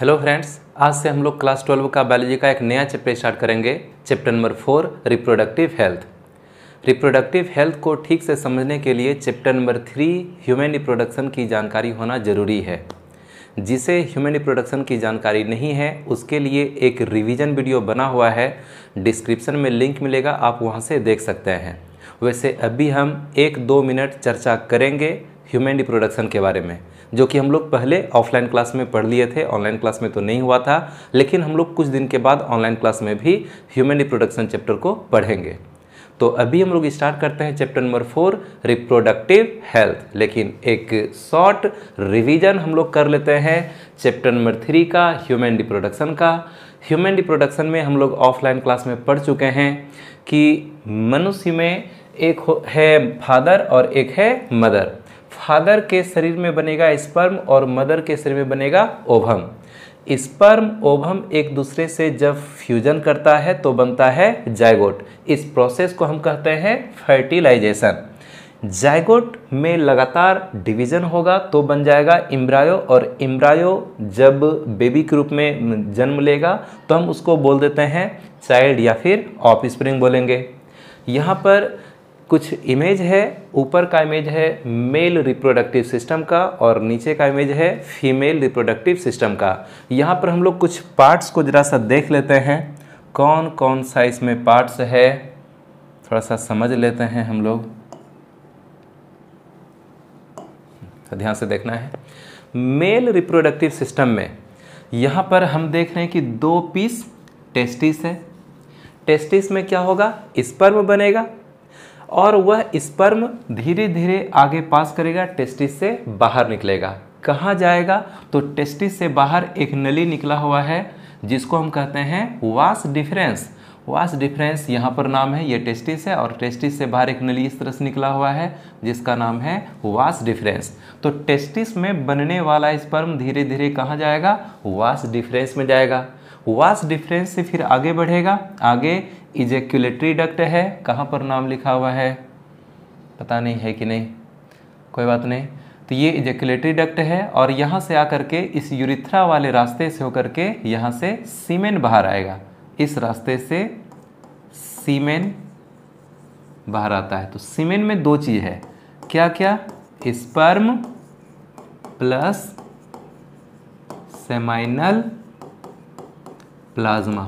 hello friends आज से हम लोग क्लास ट्वेल्व का बायोलॉजी का एक नया चैप्टर स्टार्ट करेंगे chapter number four reproductive health reproductive health को ठीक से समझने के लिए chapter number three human reproduction की जानकारी होना जरूरी है जिसे ह्यूमन रिप्रोडक्शन की जानकारी नहीं है उसके लिए एक रिविजन वीडियो बना हुआ है डिस्क्रिप्शन में लिंक मिलेगा आप वहाँ से देख सकते हैं वैसे अभी हम एक दो मिनट चर्चा करेंगे ह्यूमन रिप्रोडक्शन के बारे में जो कि हम लोग पहले ऑफलाइन क्लास में पढ़ लिए थे ऑनलाइन क्लास में तो नहीं हुआ था लेकिन हम लोग कुछ दिन के बाद ऑनलाइन क्लास में भी ह्यूमन रिप्रोडक्शन चैप्टर को पढ़ेंगे तो अभी हम लोग स्टार्ट करते हैं chapter number four reproductive health लेकिन एक शॉर्ट रिवीजन हम लोग कर लेते हैं चैप्टर नंबर थ्री का ह्यूमन रिप्रोडक्शन का ह्यूमन रिप्रोडक्शन में हम लोग ऑफलाइन क्लास में पढ़ चुके हैं कि मनुष्य में एक है फादर और एक है मदर फादर के शरीर में बनेगा स्पर्म और मदर के शरीर में बनेगा ओभम स्पर्म ओभम एक दूसरे से जब फ्यूजन करता है तो बनता है जायगोट इस प्रोसेस को हम कहते हैं फर्टिलाइजेशन जायगोट में लगातार डिवीजन होगा तो बन जाएगा इम्ब्रायो और इम्ब्रायो जब बेबी के रूप में जन्म लेगा तो हम उसको बोल देते हैं चाइल्ड या फिर ऑफ स्प्रिंग बोलेंगे यहाँ पर कुछ इमेज है ऊपर का इमेज है मेल रिप्रोडक्टिव सिस्टम का और नीचे का इमेज है फीमेल रिप्रोडक्टिव सिस्टम का यहाँ पर हम लोग कुछ पार्ट्स को ज़रा सा देख लेते हैं कौन कौन सा इसमें पार्ट्स है थोड़ा सा समझ लेते हैं हम लोग तो ध्यान से देखना है मेल रिप्रोडक्टिव सिस्टम में यहाँ पर हम देख रहे हैं कि दो पीस टेस्टिस है टेस्टिस में क्या होगा स्पर्म बनेगा और वह स्पर्म धीरे धीरे आगे पास करेगा टेस्टिस से बाहर निकलेगा कहाँ जाएगा तो टेस्टिस से बाहर एक नली निकला हुआ है जिसको हम कहते हैं वास डिफरेंस वास डिफरेंस यहाँ पर नाम है ये टेस्टिस है और टेस्टिस से बाहर एक नली इस तरह से निकला हुआ है जिसका नाम है वास डिफरेंस तो टेस्टिस में बनने वाला स्पर्म धीरे धीरे कहाँ जाएगा वास डिफरेंस में जाएगा वास डिफरेंस से फिर आगे बढ़ेगा आगे इजेक्यूलेटरी डक्ट है कहाँ पर नाम लिखा हुआ है पता नहीं है कि नहीं कोई बात नहीं तो ये इजेक्यूलेटरी डक्ट है और यहाँ से आकर के इस यूरिथ्रा वाले रास्ते से होकर के यहाँ से सीमेन बाहर आएगा इस रास्ते से सीमेन बाहर आता है तो सीमेन में दो चीज़ है क्या क्या स्पर्म प्लस सेमाइनल प्लाज्मा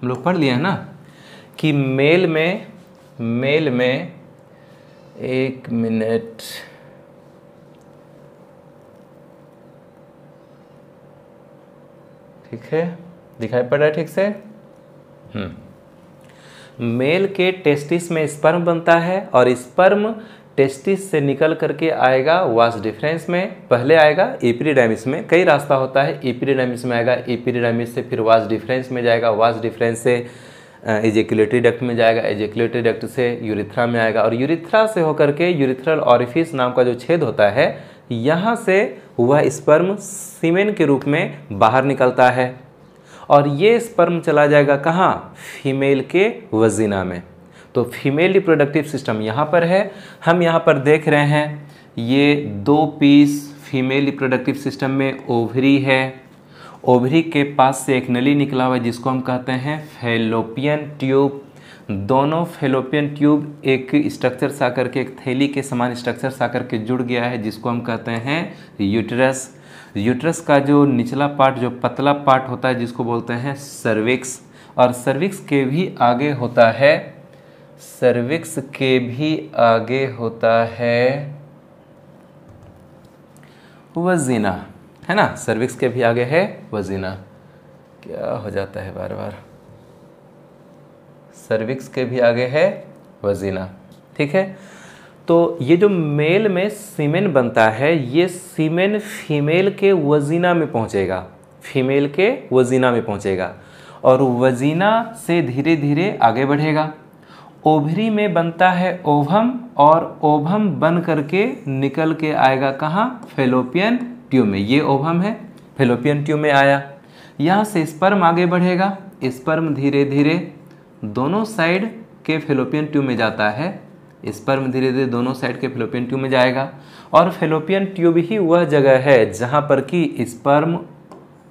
हम लोग पढ़ लिया हैं ना कि मेल में मेल में एक मिनट ठीक है दिखाई पड़ रहा है ठीक से हम्म मेल के टेस्टिस में स्पर्म बनता है और स्पर्म टेस्टिस से निकल करके आएगा वास डिफरेंस में पहले आएगा एपीरीडाइमिस में कई रास्ता होता है एपीरीडाइमिस में आएगा एपीरीडाइमिस से फिर वास डिफरेंस में जाएगा वास डिफरेंस से एजेकुलेटरी डक्ट में जाएगा एजेकुलेटरी डक्ट से यूरिथ्रा में आएगा और यूरिथ्रा से होकर के यूरिथ्रल ऑरिफिस नाम का जो छेद होता है यहाँ से वह स्पर्म सीमेन के रूप में बाहर निकलता है और ये स्पर्म चला जाएगा कहाँ फीमेल के वजीना में तो फीमेल रिप्रोडक्टिव सिस्टम यहाँ पर है हम यहाँ पर देख रहे हैं ये दो पीस फीमेल रिप्रोडक्टिव सिस्टम में ओवरी है ओवरी के पास से एक नली निकला हुआ है जिसको हम कहते हैं फेलोपियन ट्यूब दोनों फेलोपियन ट्यूब एक स्ट्रक्चर से आकर के एक थैली के समान स्ट्रक्चर से आकर के जुड़ गया है जिसको हम कहते हैं यूटरस यूटरस का जो निचला पार्ट जो पतला पार्ट होता है जिसको बोलते हैं सर्विक्स और सर्विक्स के भी आगे होता है सर्विक्स के भी आगे होता है वजीना है ना सर्विक्स के भी आगे है वजीना क्या हो जाता है बार बार सर्विक्स के भी आगे है वजीना ठीक है तो ये जो मेल में सीमेन बनता है ये सीमेन फीमेल के वजीना में पहुंचेगा फीमेल के वजीना में पहुंचेगा और वजीना से धीरे धीरे आगे बढ़ेगा ओभरी में बनता है ओभम और ओभम बन करके निकल के आएगा कहाँ फेलोपियन ट्यूब में ये ओभम है फेलोपियन ट्यूब में आया यहाँ से स्पर्म आगे बढ़ेगा स्पर्म धीरे धीरे दोनों साइड के फेलोपियन ट्यूब में जाता है स्पर्म धीरे धीरे दोनों साइड के फेलोपियन ट्यूब में जाएगा और फेलोपियन ट्यूब ही वह जगह है जहाँ पर कि स्पर्म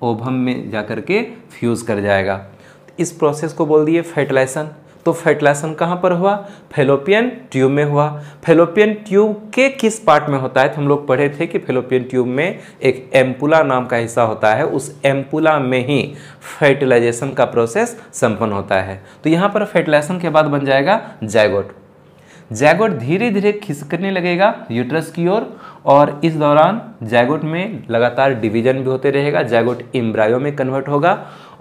ओभम में जाकर के फ्यूज़ कर जाएगा इस प्रोसेस को बोल दिए फर्टिलाइजेशन तो फर्टिलाइजेशन कहाँ पर हुआ फेलोपियन ट्यूब में हुआ फेलोपियन ट्यूब के किस पार्ट में होता है तो हम लोग पढ़े थे कि फेलोपियन ट्यूब में एक एम्पुला नाम का हिस्सा होता है उस एम्पुला में ही फर्टिलाइजेशन का प्रोसेस संपन्न होता है तो यहाँ पर फर्टिलाइजेशन के बाद बन जाएगा जैगोट जैगोट धीरे धीरे खिसकने लगेगा यूट्रस की ओर और, और इस दौरान जैगोट में लगातार डिवीजन भी होते रहेगा जैगोट इम्ब्रायो में कन्वर्ट होगा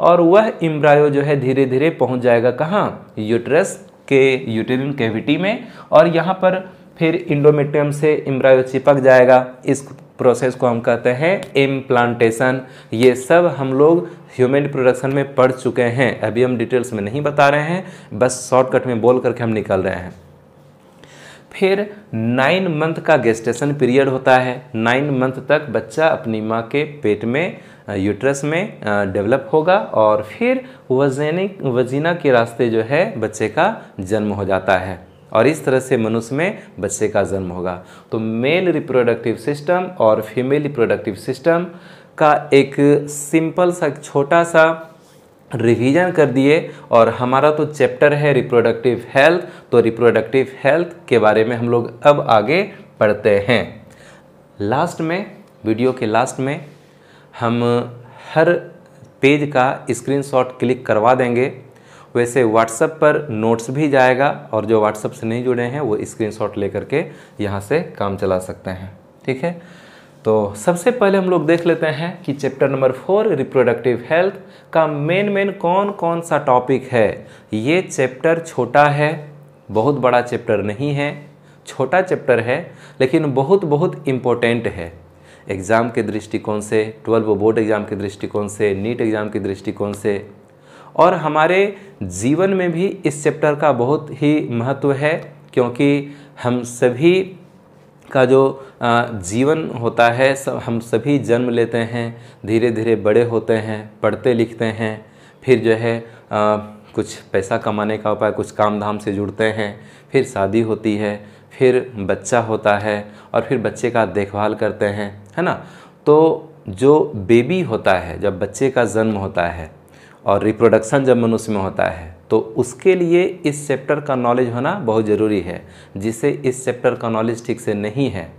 और वह इम्ब्रायो जो है धीरे धीरे पहुंच जाएगा कहाँ यूट्रस के यूटेरिन कैविटी में और यहाँ पर फिर इंडोमेट्रियम से इम्ब्रायो चिपक जाएगा इस प्रोसेस को हम कहते हैं इम्प्लांटेशन ये सब हम लोग ह्यूमन प्रोडक्शन में पढ़ चुके हैं अभी हम डिटेल्स में नहीं बता रहे हैं बस शॉर्टकट में बोल करके हम निकल रहे हैं फिर नाइन मंथ का गेस्टेशन पीरियड होता है नाइन मंथ तक बच्चा अपनी माँ के पेट में यूट्रस में डेवलप होगा और फिर वजैनिक वजीना के रास्ते जो है बच्चे का जन्म हो जाता है और इस तरह से मनुष्य में बच्चे का जन्म होगा तो मेल रिप्रोडक्टिव सिस्टम और फीमेल रिप्रोडक्टिव सिस्टम का एक सिंपल सा छोटा सा रिवीजन कर दिए और हमारा तो चैप्टर है रिप्रोडक्टिव हेल्थ तो रिप्रोडक्टिव हेल्थ के बारे में हम लोग अब आगे पढ़ते हैं लास्ट में वीडियो के लास्ट में हम हर पेज का स्क्रीनशॉट क्लिक करवा देंगे वैसे व्हाट्सएप पर नोट्स भी जाएगा और जो व्हाट्सएप से नहीं जुड़े हैं वो स्क्रीनशॉट लेकर के यहाँ से काम चला सकते हैं ठीक है तो सबसे पहले हम लोग देख लेते हैं कि chapter number four reproductive health का मेन मेन कौन कौन सा टॉपिक है ये चैप्टर छोटा है बहुत बड़ा चैप्टर नहीं है छोटा चैप्टर है लेकिन बहुत बहुत इम्पोर्टेंट है एग्ज़ाम के दृष्टिकोण से ट्वेल्व बोर्ड एग्ज़ाम के दृष्टिकोण से नीट एग्ज़ाम के दृष्टिकोण से और हमारे जीवन में भी इस चैप्टर का बहुत ही महत्व है क्योंकि हम सभी का जो जीवन होता है सब हम सभी जन्म लेते हैं धीरे धीरे बड़े होते हैं पढ़ते लिखते हैं फिर जो है कुछ पैसा कमाने का उपाय कुछ काम धाम से जुड़ते हैं फिर शादी होती है फिर बच्चा होता है और फिर बच्चे का देखभाल करते हैं है ना तो जो बेबी होता है जब बच्चे का जन्म होता है और रिप्रोडक्शन जब मनुष्य में होता है तो उसके लिए इस चैप्टर का नॉलेज होना बहुत ज़रूरी है जिसे इस चैप्टर का नॉलेज ठीक से नहीं है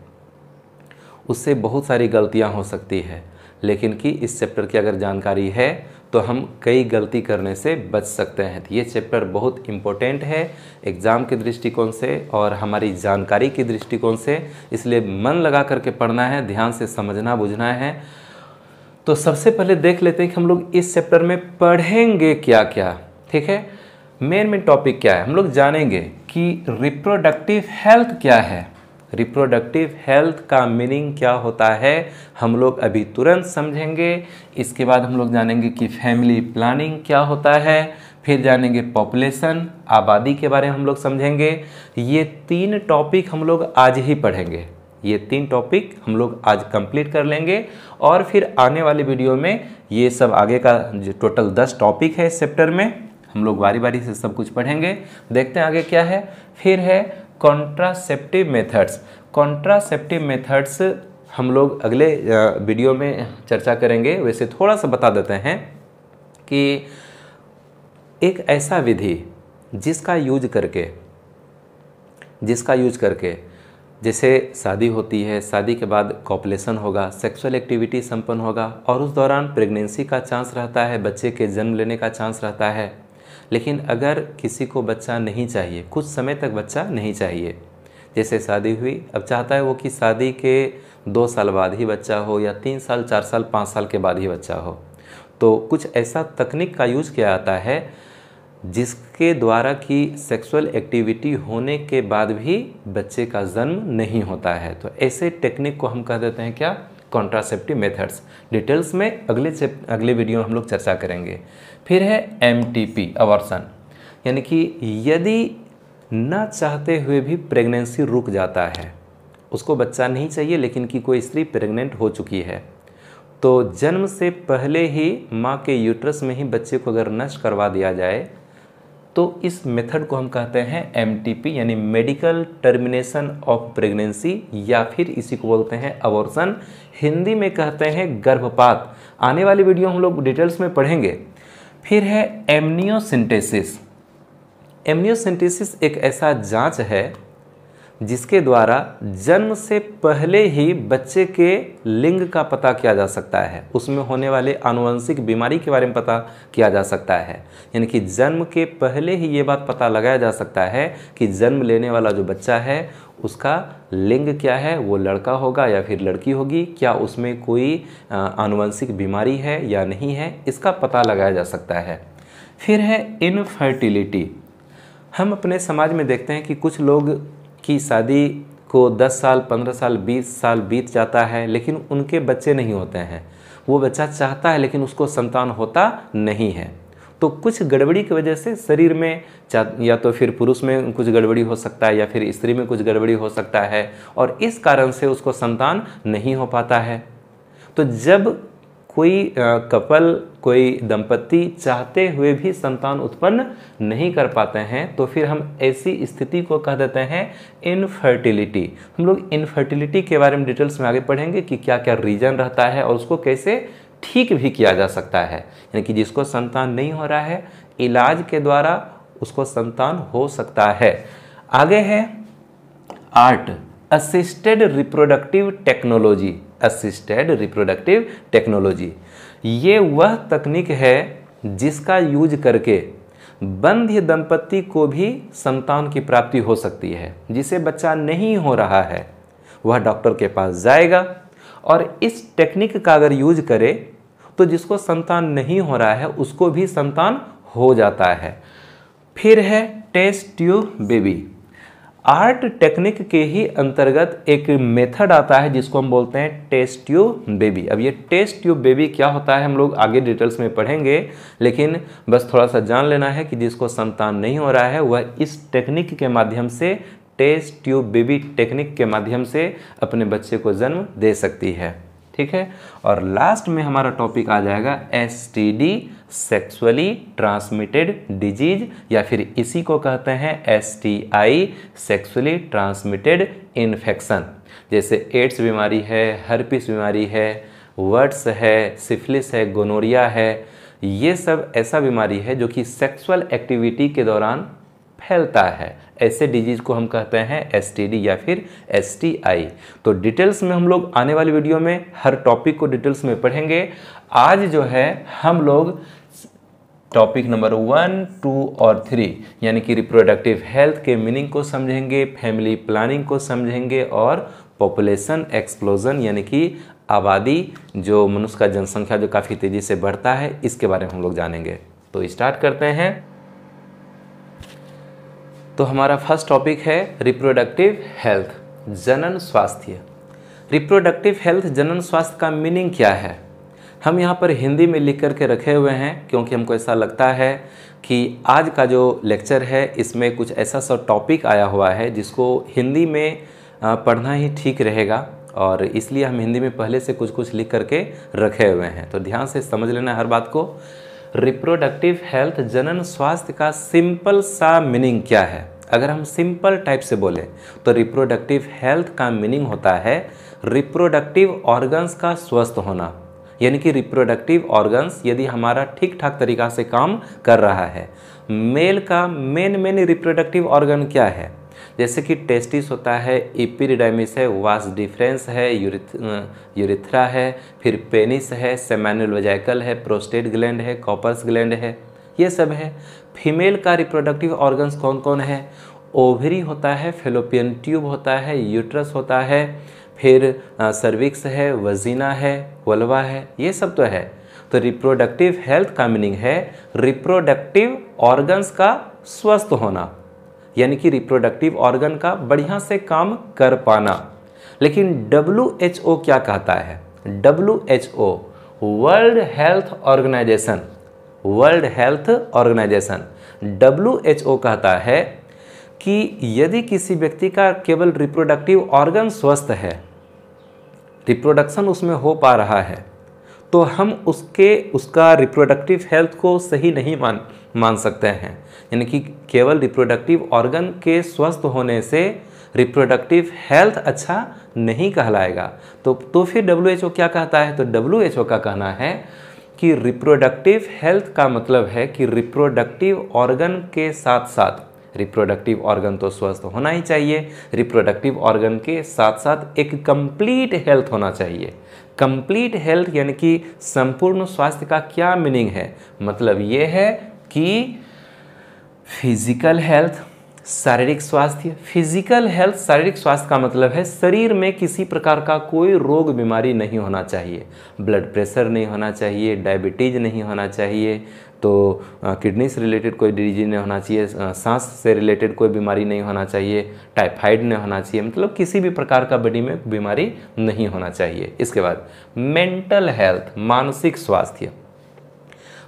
उससे बहुत सारी गलतियां हो सकती है लेकिन कि इस चैप्टर की अगर जानकारी है तो हम कई गलती करने से बच सकते हैं ये चैप्टर बहुत इम्पोर्टेंट है एग्ज़ाम के दृष्टिकोण से और हमारी जानकारी के दृष्टिकोण से इसलिए मन लगा करके पढ़ना है ध्यान से समझना बुझना है तो सबसे पहले देख लेते हैं कि हम लोग इस चैप्टर में पढ़ेंगे क्या क्या ठीक है मेन मेन टॉपिक क्या है हम लोग जानेंगे कि रिप्रोडक्टिव हेल्थ क्या है रिप्रोडक्टिव हेल्थ का मीनिंग क्या होता है हम लोग अभी तुरंत समझेंगे इसके बाद हम लोग जानेंगे कि फैमिली प्लानिंग क्या होता है फिर जानेंगे पॉपुलेशन आबादी के बारे में हम लोग समझेंगे ये तीन टॉपिक हम लोग आज ही पढ़ेंगे ये तीन टॉपिक हम लोग आज कंप्लीट कर लेंगे और फिर आने वाले वीडियो में ये सब आगे का जो टोटल दस टॉपिक है इस चैप्टर में हम लोग बारी बारी से सब कुछ पढ़ेंगे देखते हैं आगे क्या है फिर है कॉन्ट्रासेप्टिव मेथड्स कॉन्ट्रासेप्टिव मेथड्स हम लोग अगले वीडियो में चर्चा करेंगे वैसे थोड़ा सा बता देते हैं कि एक ऐसा विधि जिसका यूज करके जिसका यूज करके जैसे शादी होती है शादी के बाद कॉपलेशन होगा सेक्सुअल एक्टिविटी संपन्न होगा और उस दौरान प्रेगनेंसी का चांस रहता है बच्चे के जन्म लेने का चांस रहता है लेकिन अगर किसी को बच्चा नहीं चाहिए कुछ समय तक बच्चा नहीं चाहिए जैसे शादी हुई अब चाहता है वो कि शादी के दो साल बाद ही बच्चा हो या तीन साल चार साल पाँच साल के बाद ही बच्चा हो तो कुछ ऐसा तकनीक का यूज़ किया जाता है जिसके द्वारा कि सेक्सुअल एक्टिविटी होने के बाद भी बच्चे का जन्म नहीं होता है तो ऐसे टेक्निक को हम कह देते हैं क्या कॉन्ट्रासेप्टिव मेथड्स डिटेल्स में अगले अगले वीडियो में हम लोग चर्चा करेंगे फिर है एम टी पी अबॉर्सन यानी कि यदि ना चाहते हुए भी प्रेगनेंसी रुक जाता है उसको बच्चा नहीं चाहिए लेकिन कि कोई स्त्री प्रेग्नेंट हो चुकी है तो जन्म से पहले ही माँ के यूट्रस में ही बच्चे को अगर नष्ट करवा दिया जाए तो इस मेथड को हम कहते हैं एम यानी मेडिकल टर्मिनेशन ऑफ प्रेगनेंसी या फिर इसी को बोलते हैं अबॉर्सन हिंदी में कहते हैं गर्भपात आने वाली वीडियो हम लोग डिटेल्स में पढ़ेंगे फिर है एमनियोसिंटेसिस एमनियोसिंटेसिस एक ऐसा जांच है जिसके द्वारा जन्म से पहले ही बच्चे के लिंग का पता किया जा सकता है उसमें होने वाले आनुवंशिक बीमारी के बारे में पता किया जा सकता है यानी कि जन्म के पहले ही ये बात पता लगाया जा सकता है कि जन्म लेने वाला जो बच्चा है उसका लिंग क्या है वो लड़का होगा या फिर लड़की होगी क्या उसमें कोई आनुवंशिक बीमारी है या नहीं है इसका पता लगाया जा सकता है फिर है इनफर्टिलिटी हम अपने समाज में देखते हैं कि कुछ लोग कि शादी को 10 साल 15 साल 20 साल बीत जाता है लेकिन उनके बच्चे नहीं होते हैं वो बच्चा चाहता है लेकिन उसको संतान होता नहीं है तो कुछ गड़बड़ी की वजह से शरीर में या तो फिर पुरुष में कुछ गड़बड़ी हो सकता है या फिर स्त्री में कुछ गड़बड़ी हो सकता है और इस कारण से उसको संतान नहीं हो पाता है तो जब कोई कपल कोई दंपति चाहते हुए भी संतान उत्पन्न नहीं कर पाते हैं तो फिर हम ऐसी स्थिति को कह देते हैं इनफर्टिलिटी हम लोग इनफर्टिलिटी के बारे में डिटेल्स में आगे पढ़ेंगे कि क्या क्या रीज़न रहता है और उसको कैसे ठीक भी किया जा सकता है यानी कि जिसको संतान नहीं हो रहा है इलाज के द्वारा उसको संतान हो सकता है आगे है ART assisted reproductive technology assisted reproductive technology ये वह तकनीक है जिसका यूज करके बंध्य दंपति को भी संतान की प्राप्ति हो सकती है जिसे बच्चा नहीं हो रहा है वह डॉक्टर के पास जाएगा और इस टेक्निक का अगर यूज करे तो जिसको संतान नहीं हो रहा है उसको भी संतान हो जाता है फिर है test tube baby ART technique के ही अंतर्गत एक मेथड आता है जिसको हम बोलते हैं टेस्ट ट्यूब बेबी अब ये टेस्ट ट्यूब बेबी क्या होता है हम लोग आगे डिटेल्स में पढ़ेंगे लेकिन बस थोड़ा सा जान लेना है कि जिसको संतान नहीं हो रहा है वह इस टेक्निक के माध्यम से टेस्ट ट्यूब बेबी टेक्निक के माध्यम से अपने बच्चे को जन्म दे सकती है ठीक है और लास्ट में हमारा टॉपिक आ जाएगा S T D sexually transmitted disease या फिर इसी को कहते हैं S T I sexually transmitted infection जैसे एड्स बीमारी है हर्पिस बीमारी है वर्ड्स है सिफिलिस है गोनोरिया है ये सब ऐसा बीमारी है जो कि सेक्सुअल एक्टिविटी के दौरान फैलता है ऐसे डिजीज़ को हम कहते हैं एस या फिर एस तो डिटेल्स में हम लोग आने वाली वीडियो में हर टॉपिक को डिटेल्स में पढ़ेंगे आज जो है हम लोग टॉपिक नंबर वन टू और थ्री यानी कि रिप्रोडक्टिव हेल्थ के मीनिंग को समझेंगे फैमिली प्लानिंग को समझेंगे और पॉपुलेशन एक्सप्लोजन यानी कि आबादी जो मनुष्य का जनसंख्या जो काफ़ी तेज़ी से बढ़ता है इसके बारे में हम लोग जानेंगे तो स्टार्ट करते हैं तो हमारा फर्स्ट टॉपिक है रिप्रोडक्टिव हेल्थ जनन स्वास्थ्य रिप्रोडक्टिव हेल्थ जनन स्वास्थ्य का मीनिंग क्या है हम यहाँ पर हिंदी में लिख करके रखे हुए हैं क्योंकि हमको ऐसा लगता है कि आज का जो लेक्चर है इसमें कुछ ऐसा सा टॉपिक आया हुआ है जिसको हिंदी में पढ़ना ही ठीक रहेगा और इसलिए हम हिंदी में पहले से कुछ कुछ लिख करके रखे हुए हैं तो ध्यान से समझ लेना हर बात को रिप्रोडक्टिव हेल्थ जनन स्वास्थ्य का सिंपल सा मीनिंग क्या है अगर हम सिंपल टाइप से बोलें तो रिप्रोडक्टिव हेल्थ का मीनिंग होता है रिप्रोडक्टिव ऑर्गन्स का स्वस्थ होना यानी कि रिप्रोडक्टिव ऑर्गन्स यदि हमारा ठीक ठाक तरीका से काम कर रहा है मेल का मेन मेन रिप्रोडक्टिव ऑर्गन क्या है जैसे कि टेस्टिस होता है इपिरिडाइमिस है वास डिफरेंस है यूरिथ यूरिथ्रा है फिर पेनिस है सेमैनुअल वजाइकल है प्रोस्टेट ग्लैंड है कॉपर्स ग्लैंड है ये सब है फीमेल का रिप्रोडक्टिव ऑर्गन्स कौन कौन है ओवरी होता है फेलोपियन ट्यूब होता है यूट्रस होता है फिर सर्विक्स है वजीना है वलवा है ये सब तो है तो रिप्रोडक्टिव हेल्थ का मीनिंग है रिप्रोडक्टिव ऑर्गन्स का स्वस्थ होना यानी कि रिप्रोडक्टिव ऑर्गन का बढ़िया से काम कर पाना लेकिन डब्ल्यू एच ओ क्या कहता है W H O World Health Organisation World Health Organisation W H O कहता है कि यदि किसी व्यक्ति का केवल रिप्रोडक्टिव ऑर्गन स्वस्थ है रिप्रोडक्शन उसमें हो पा रहा है तो हम उसके उसका रिप्रोडक्टिव हेल्थ को सही नहीं मान मान सकते हैं यानी कि केवल रिप्रोडक्टिव ऑर्गन के स्वस्थ होने से रिप्रोडक्टिव हेल्थ अच्छा नहीं कहलाएगा तो तो फिर डब्ल्यू क्या कहता है तो डब्ल्यू का कहना है कि रिप्रोडक्टिव हेल्थ का मतलब है कि रिप्रोडक्टिव ऑर्गन के साथ साथ रिप्रोडक्टिव ऑर्गन तो स्वस्थ होना ही चाहिए रिप्रोडक्टिव ऑर्गन के साथ साथ एक कंप्लीट हेल्थ होना चाहिए कंप्लीट हेल्थ यानी कि संपूर्ण स्वास्थ्य का क्या मीनिंग है मतलब ये है कि फिजिकल हेल्थ शारीरिक स्वास्थ्य फिजिकल हेल्थ शारीरिक स्वास्थ्य का मतलब है शरीर में किसी प्रकार का कोई रोग बीमारी नहीं होना चाहिए ब्लड प्रेशर नहीं होना चाहिए डायबिटीज़ नहीं होना चाहिए तो किडनी से रिलेटेड कोई डिजीज नहीं होना चाहिए सांस से रिलेटेड कोई बीमारी नहीं होना चाहिए टाइफाइड नहीं होना चाहिए मतलब किसी भी प्रकार का बॉडी में बीमारी नहीं होना चाहिए इसके बाद मेंटल हेल्थ मानसिक स्वास्थ्य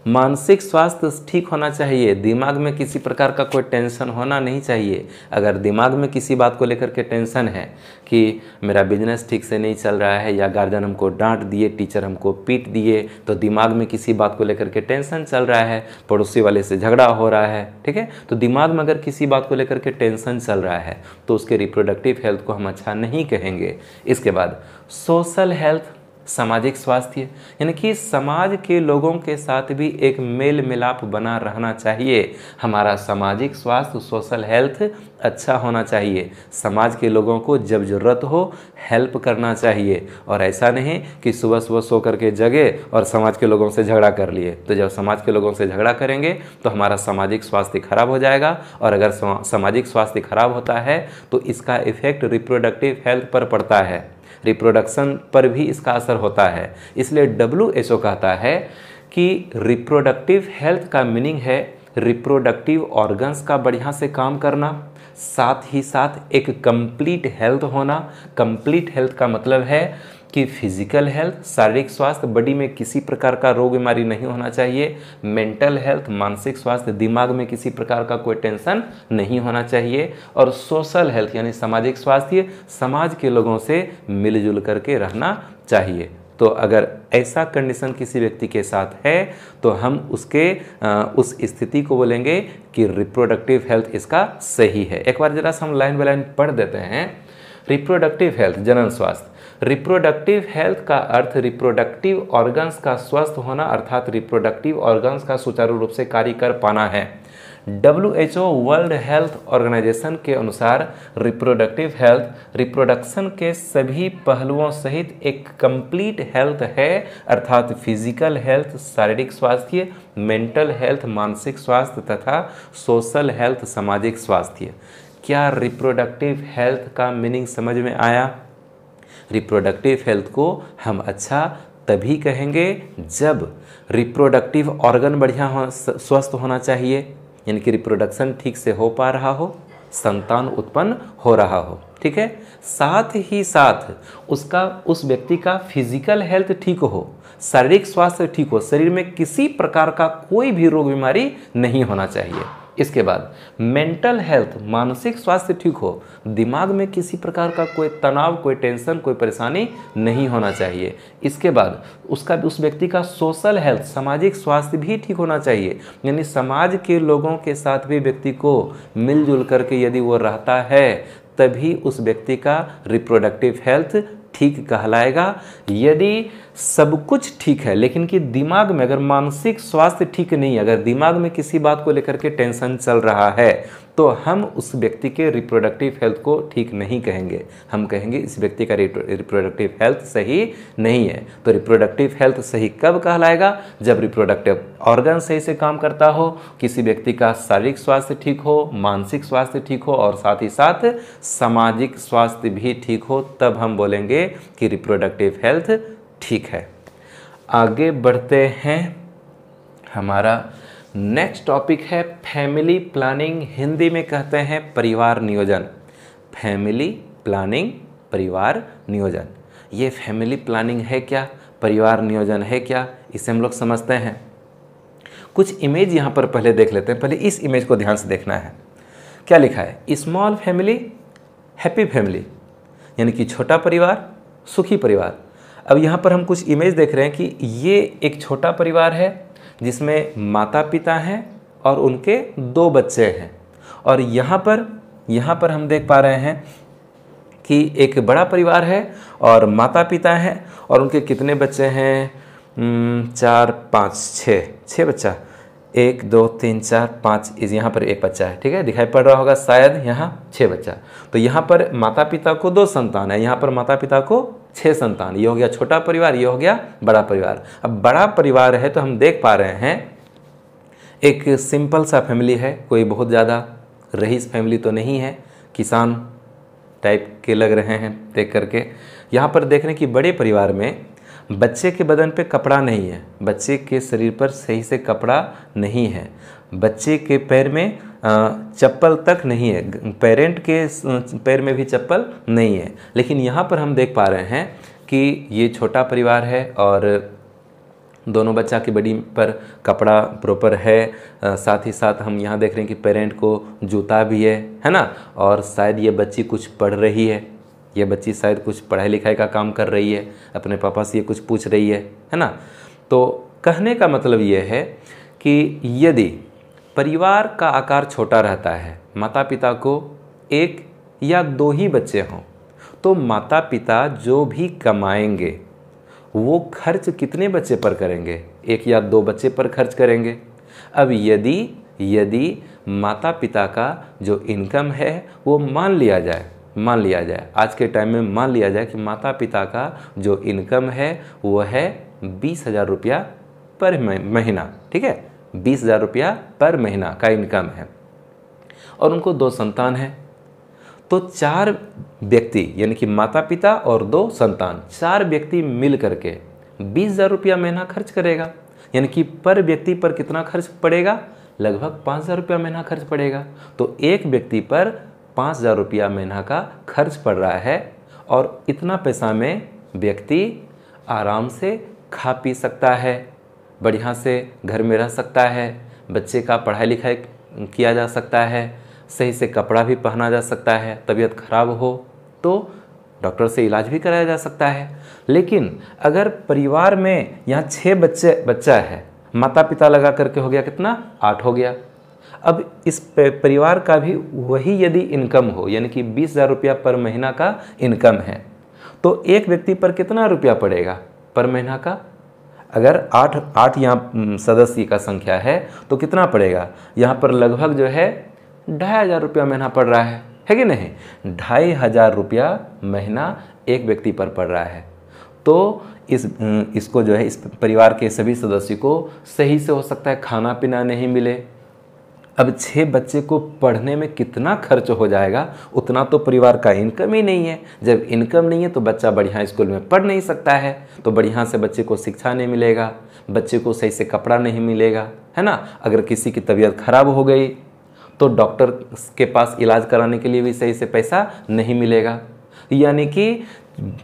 मानसिक स्वास्थ्य ठीक होना चाहिए दिमाग में किसी प्रकार का कोई टेंशन होना नहीं चाहिए अगर दिमाग में किसी बात को लेकर के टेंशन है कि मेरा बिजनेस ठीक से नहीं चल रहा है या गार्जियन हमको डांट दिए टीचर हमको पीट दिए तो दिमाग में किसी बात को लेकर के टेंशन चल रहा है पड़ोसी वाले से झगड़ा हो रहा है ठीक है तो दिमाग में अगर किसी बात को लेकर के टेंशन चल रहा है तो उसके रिप्रोडक्टिव हेल्थ को हम अच्छा नहीं कहेंगे इसके बाद सोशल हेल्थ सामाजिक स्वास्थ्य यानी कि समाज के लोगों के साथ भी एक मेल मिलाप बना रहना चाहिए हमारा सामाजिक स्वास्थ्य सोशल हेल्थ अच्छा होना चाहिए समाज के लोगों को जब ज़रूरत हो हेल्प करना चाहिए और ऐसा नहीं कि सुबह सुबह सो करके जगे और समाज के लोगों से झगड़ा कर लिए तो जब समाज के लोगों से झगड़ा करेंगे तो हमारा सामाजिक स्वास्थ्य खराब हो जाएगा और अगर सामाजिक स्वास्थ्य खराब होता है तो इसका इफेक्ट रिप्रोडक्टिव हेल्थ पर पड़ता है रिप्रोडक्शन पर भी इसका असर होता है इसलिए डब्ल्यू कहता है कि रिप्रोडक्टिव हेल्थ का मीनिंग है रिप्रोडक्टिव ऑर्गन्स का बढ़िया से काम करना साथ ही साथ एक कंप्लीट हेल्थ होना कंप्लीट हेल्थ का मतलब है कि फिजिकल हेल्थ शारीरिक स्वास्थ्य बॉडी में किसी प्रकार का रोग बीमारी नहीं होना चाहिए मेंटल हेल्थ मानसिक स्वास्थ्य दिमाग में किसी प्रकार का कोई टेंशन नहीं होना चाहिए और सोशल हेल्थ यानी सामाजिक स्वास्थ्य समाज के लोगों से मिलजुल करके रहना चाहिए तो अगर ऐसा कंडीशन किसी व्यक्ति के साथ है तो हम उसके आ, उस स्थिति को बोलेंगे कि रिप्रोडक्टिव हेल्थ इसका सही है एक बार जरा हम लाइन बाय लाइन पढ़ देते हैं रिप्रोडक्टिव हेल्थ जनन स्वास्थ्य रिप्रोडक्टिव हेल्थ का अर्थ रिप्रोडक्टिव ऑर्गन्स का स्वस्थ होना अर्थात रिप्रोडक्टिव ऑर्गन्स का सुचारू रूप से कार्य कर पाना है W H O World Health Organisation के अनुसार रिप्रोडक्टिव हेल्थ रिप्रोडक्शन के सभी पहलुओं सहित एक कंप्लीट हेल्थ है अर्थात फिजिकल हेल्थ शारीरिक स्वास्थ्य मेंटल हेल्थ मानसिक स्वास्थ्य तथा सोशल हेल्थ सामाजिक स्वास्थ्य क्या रिप्रोडक्टिव हेल्थ का मीनिंग समझ में आया रिप्रोडक्टिव हेल्थ को हम अच्छा तभी कहेंगे जब रिप्रोडक्टिव ऑर्गन बढ़िया हो स्वस्थ होना चाहिए यानी कि रिप्रोडक्शन ठीक से हो पा रहा हो संतान उत्पन्न हो रहा हो ठीक है साथ ही साथ उसका उस व्यक्ति का फिजिकल हेल्थ ठीक हो शारीरिक स्वास्थ्य ठीक हो शरीर में किसी प्रकार का कोई भी रोग बीमारी नहीं होना चाहिए इसके बाद मेंटल हेल्थ मानसिक स्वास्थ्य ठीक हो दिमाग में किसी प्रकार का कोई तनाव कोई टेंशन कोई परेशानी नहीं होना चाहिए इसके बाद उसका उस व्यक्ति का सोशल हेल्थ सामाजिक स्वास्थ्य भी ठीक होना चाहिए यानी समाज के लोगों के साथ भी व्यक्ति को मिलजुल करके यदि वो रहता है तभी उस व्यक्ति का रिप्रोडक्टिव हेल्थ ठीक कहलाएगा यदि सब कुछ ठीक है लेकिन कि दिमाग में अगर मानसिक स्वास्थ्य ठीक नहीं है अगर दिमाग में किसी बात को लेकर के टेंशन चल रहा है तो हम उस व्यक्ति के रिप्रोडक्टिव हेल्थ को ठीक नहीं कहेंगे हम कहेंगे इस व्यक्ति का रिप्रोडक्टिव हेल्थ सही नहीं है तो रिप्रोडक्टिव हेल्थ सही कब कहलाएगा जब रिप्रोडक्टिव ऑर्गन सही से काम करता हो किसी व्यक्ति का शारीरिक स्वास्थ्य ठीक हो मानसिक स्वास्थ्य ठीक हो और साथ ही साथ सामाजिक स्वास्थ्य भी ठीक हो तब हम बोलेंगे कि रिप्रोडक्टिव हेल्थ ठीक है आगे बढ़ते हैं हमारा नेक्स्ट टॉपिक है फैमिली प्लानिंग हिंदी में कहते हैं परिवार नियोजन फैमिली प्लानिंग परिवार नियोजन ये फैमिली प्लानिंग है क्या परिवार नियोजन है क्या इसे हम लोग समझते हैं कुछ इमेज यहाँ पर पहले देख लेते हैं पहले इस इमेज को ध्यान से देखना है क्या लिखा है स्मॉल फैमिली हैप्पी फैमिली यानी कि छोटा परिवार सुखी परिवार अब यहाँ पर हम कुछ इमेज देख रहे हैं कि ये एक छोटा परिवार है जिसमें माता पिता हैं और उनके दो बच्चे हैं और यहाँ पर यहाँ पर हम देख पा रहे हैं कि एक बड़ा परिवार है और माता पिता हैं और उनके कितने बच्चे हैं चार पाँच छः छः बच्चा एक दो तीन चार पाँच इस यहाँ पर एक बच्चा है ठीक है दिखाई पड़ रहा होगा शायद यहाँ छः बच्चा तो यहाँ पर माता पिता को दो संतान है यहाँ पर माता पिता को छः संतान ये हो गया छोटा परिवार ये हो गया बड़ा परिवार अब बड़ा परिवार है तो हम देख पा रहे हैं एक सिंपल सा फैमिली है कोई बहुत ज़्यादा रईस फैमिली तो नहीं है किसान टाइप के लग रहे हैं देख करके यहाँ पर देख रहे हैं कि बड़े परिवार में बच्चे के बदन पे कपड़ा नहीं है बच्चे के शरीर पर सही से कपड़ा नहीं है बच्चे के पैर में चप्पल तक नहीं है पेरेंट के पैर में भी चप्पल नहीं है लेकिन यहाँ पर हम देख पा रहे हैं कि ये छोटा परिवार है और दोनों बच्चा की बडी पर कपड़ा प्रॉपर है आ, साथ ही साथ हम यहाँ देख रहे हैं कि पेरेंट को जूता भी है है ना और शायद ये बच्ची कुछ पढ़ रही है ये बच्ची शायद कुछ पढ़ाई लिखाई का काम कर रही है अपने पापा से ये कुछ पूछ रही है है ना तो कहने का मतलब ये है कि यदि परिवार का आकार छोटा रहता है माता पिता को एक या दो ही बच्चे हों तो माता पिता जो भी कमाएंगे वो खर्च कितने बच्चे पर करेंगे एक या दो बच्चे पर खर्च करेंगे अब यदि यदि माता पिता का जो इनकम है वो मान लिया जाए मान लिया जाए आज के टाइम में मान लिया जाए कि माता पिता का जो इनकम है वह है बीस हज़ार रुपया पर महीना ठीक है बीस हज़ार रुपया पर महीना का इनकम है और उनको दो संतान है तो चार व्यक्ति यानी कि माता पिता और दो संतान चार व्यक्ति मिल करके बीस हज़ार रुपया महीना खर्च करेगा यानी कि पर व्यक्ति पर कितना खर्च पड़ेगा लगभग पाँच हज़ार रुपया महीना खर्च पड़ेगा तो एक व्यक्ति पर पाँच हज़ार रुपया महीना का खर्च पड़ रहा है और इतना पैसा में व्यक्ति आराम से खा पी सकता है बढ़िया से घर में रह सकता है बच्चे का पढ़ाई लिखाई किया जा सकता है सही से कपड़ा भी पहना जा सकता है तबीयत खराब हो तो डॉक्टर से इलाज भी कराया जा सकता है लेकिन अगर परिवार में यहाँ छः बच्चे बच्चा है माता पिता लगा करके हो गया कितना आठ हो गया अब इस परिवार का भी वही यदि इनकम हो यानी कि बीस हज़ार रुपया पर महीना का इनकम है तो एक व्यक्ति पर कितना रुपया पड़ेगा पर महीना का अगर आठ आठ यहाँ सदस्य का संख्या है तो कितना पड़ेगा यहाँ पर लगभग जो है ढाई हज़ार रुपया महीना पड़ रहा है है कि नहीं ढाई हज़ार रुपया महीना एक व्यक्ति पर पड़ रहा है तो इस इसको जो है इस परिवार के सभी सदस्य को सही से हो सकता है खाना पीना नहीं मिले अब छः बच्चे को पढ़ने में कितना खर्च हो जाएगा उतना तो परिवार का इनकम ही नहीं है जब इनकम नहीं है तो बच्चा बढ़िया स्कूल में पढ़ नहीं सकता है तो बढ़िया से बच्चे को शिक्षा नहीं मिलेगा बच्चे को सही से कपड़ा नहीं मिलेगा है ना अगर किसी की तबीयत खराब हो गई तो डॉक्टर के पास इलाज कराने के लिए भी सही से पैसा नहीं मिलेगा यानी कि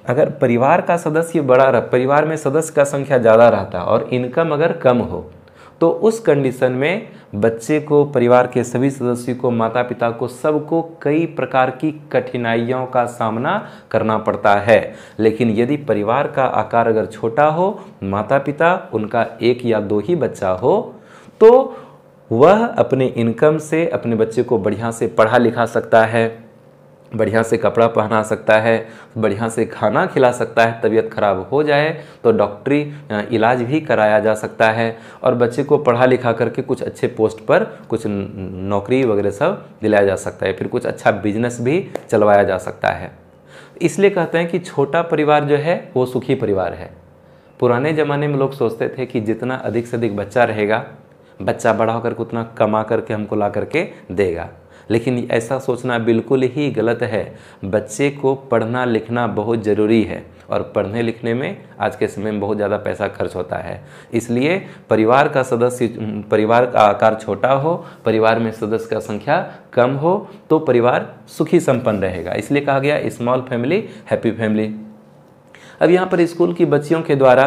अगर परिवार का सदस्य बड़ा रह परिवार में सदस्य का संख्या ज़्यादा रहता और इनकम अगर कम हो तो उस कंडीशन में बच्चे को परिवार के सभी सदस्यों को माता पिता को सबको कई प्रकार की कठिनाइयों का सामना करना पड़ता है लेकिन यदि परिवार का आकार अगर छोटा हो माता पिता उनका एक या दो ही बच्चा हो तो वह अपने इनकम से अपने बच्चे को बढ़िया से पढ़ा लिखा सकता है बढ़िया से कपड़ा पहना सकता है बढ़िया से खाना खिला सकता है तबीयत ख़राब हो जाए तो डॉक्टरी इलाज भी कराया जा सकता है और बच्चे को पढ़ा लिखा करके कुछ अच्छे पोस्ट पर कुछ नौकरी वगैरह सब दिलाया जा सकता है फिर कुछ अच्छा बिजनेस भी चलवाया जा सकता है इसलिए कहते हैं कि छोटा परिवार जो है वो सुखी परिवार है पुराने ज़माने में लोग सोचते थे कि जितना अधिक से अधिक बच्चा रहेगा बच्चा बड़ा होकर उतना कमा करके हमको ला करके देगा लेकिन ऐसा सोचना बिल्कुल ही गलत है बच्चे को पढ़ना लिखना बहुत ज़रूरी है और पढ़ने लिखने में आज के समय में बहुत ज़्यादा पैसा खर्च होता है इसलिए परिवार का सदस्य परिवार का आकार छोटा हो परिवार में सदस्य का संख्या कम हो तो परिवार सुखी संपन्न रहेगा इसलिए कहा गया स्मॉल फैमिली हैप्पी फैमिली अब यहाँ पर स्कूल की बच्चियों के द्वारा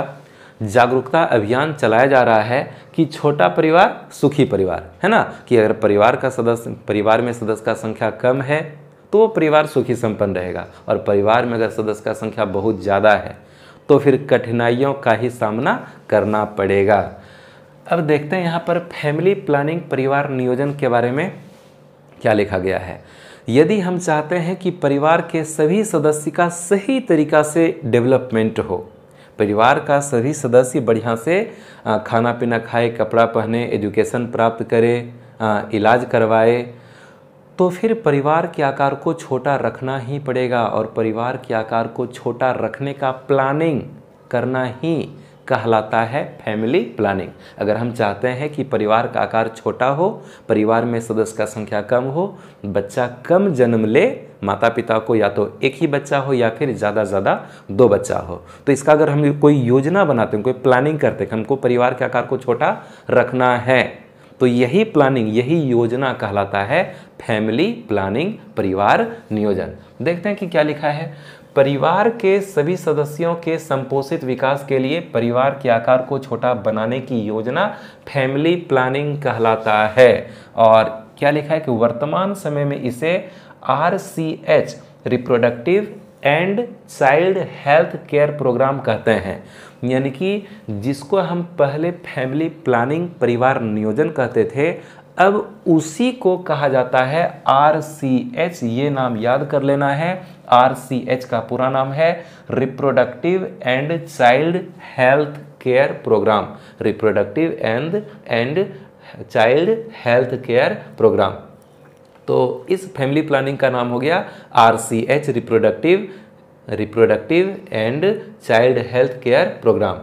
जागरूकता अभियान चलाया जा रहा है कि छोटा परिवार सुखी परिवार है ना कि अगर परिवार का सदस्य परिवार में सदस्य का संख्या कम है तो वो परिवार सुखी संपन्न रहेगा और परिवार में अगर सदस्य का संख्या बहुत ज़्यादा है तो फिर कठिनाइयों का ही सामना करना पड़ेगा अब देखते हैं यहाँ पर फैमिली प्लानिंग परिवार नियोजन के बारे में क्या लिखा गया है यदि हम चाहते हैं कि परिवार के सभी सदस्य का सही तरीका से डेवलपमेंट हो परिवार का सभी सदस्य बढ़िया से खाना पीना खाए कपड़ा पहने एजुकेशन प्राप्त करे इलाज करवाए तो फिर परिवार के आकार को छोटा रखना ही पड़ेगा और परिवार के आकार को छोटा रखने का प्लानिंग करना ही कहलाता है फैमिली प्लानिंग अगर हम चाहते हैं कि परिवार का आकार छोटा हो परिवार में सदस्य का संख्या कम हो बच्चा कम जन्म ले माता पिता को या तो एक ही बच्चा हो या फिर ज़्यादा ज़्यादा दो बच्चा हो तो इसका अगर हम कोई योजना बनाते हैं कोई प्लानिंग करते हैं हमको परिवार के आकार को छोटा रखना है तो यही प्लानिंग यही योजना कहलाता है फैमिली प्लानिंग परिवार नियोजन देखते हैं कि क्या लिखा है परिवार के सभी सदस्यों के संपोषित विकास के लिए परिवार के आकार को छोटा बनाने की योजना फैमिली प्लानिंग कहलाता है और क्या लिखा है कि वर्तमान समय में इसे R C H reproductive and child health care programme कहते हैं यानी कि जिसको हम पहले फैमिली प्लानिंग परिवार नियोजन कहते थे अब उसी को कहा जाता है आर सी एच ये नाम याद कर लेना है आर सी एच का पूरा नाम है reproductive and child health care programme reproductive and and child health care programme तो इस फैमिली प्लानिंग का नाम हो गया R C H reproductive reproductive and child health care programme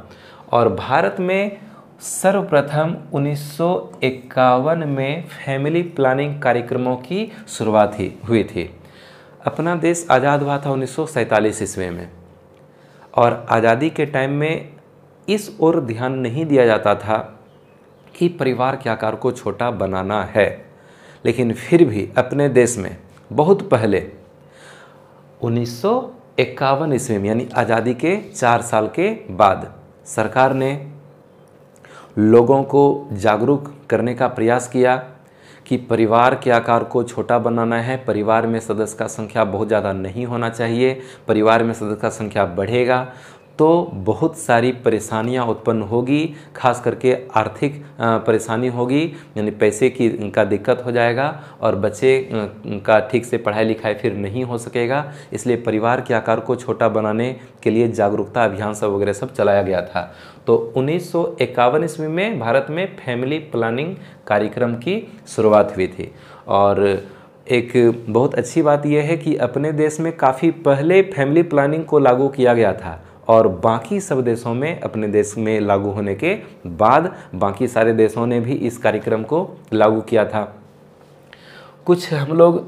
और भारत में सर्वप्रथम उन्नीस में फैमिली प्लानिंग कार्यक्रमों की शुरुआत ही हुई थी अपना देश आज़ाद हुआ था उन्नीस ईस्वी में और आज़ादी के टाइम में इस ओर ध्यान नहीं दिया जाता था कि परिवार के आकार को छोटा बनाना है लेकिन फिर भी अपने देश में बहुत पहले उन्नीस सौ इक्यावन ईस्वी में यानी आज़ादी के चार साल के बाद सरकार ने लोगों को जागरूक करने का प्रयास किया कि परिवार के आकार को छोटा बनाना है परिवार में सदस्य का संख्या बहुत ज़्यादा नहीं होना चाहिए परिवार में सदस्य का संख्या बढ़ेगा तो बहुत सारी परेशानियां उत्पन्न होगी खास करके आर्थिक परेशानी होगी यानी पैसे की का दिक्कत हो जाएगा और बच्चे का ठीक से पढ़ाई लिखाई फिर नहीं हो सकेगा इसलिए परिवार के आकार को छोटा बनाने के लिए जागरूकता अभियान सब वगैरह सब चलाया गया था तो उन्नीस ईस्वी में भारत में फैमिली प्लानिंग कार्यक्रम की शुरुआत हुई थी और एक बहुत अच्छी बात यह है कि अपने देश में काफ़ी पहले फैमिली प्लानिंग को लागू किया गया था और बाकी सब देशों में अपने देश में लागू होने के बाद बाकी सारे देशों ने भी इस कार्यक्रम को लागू किया था कुछ हम लोग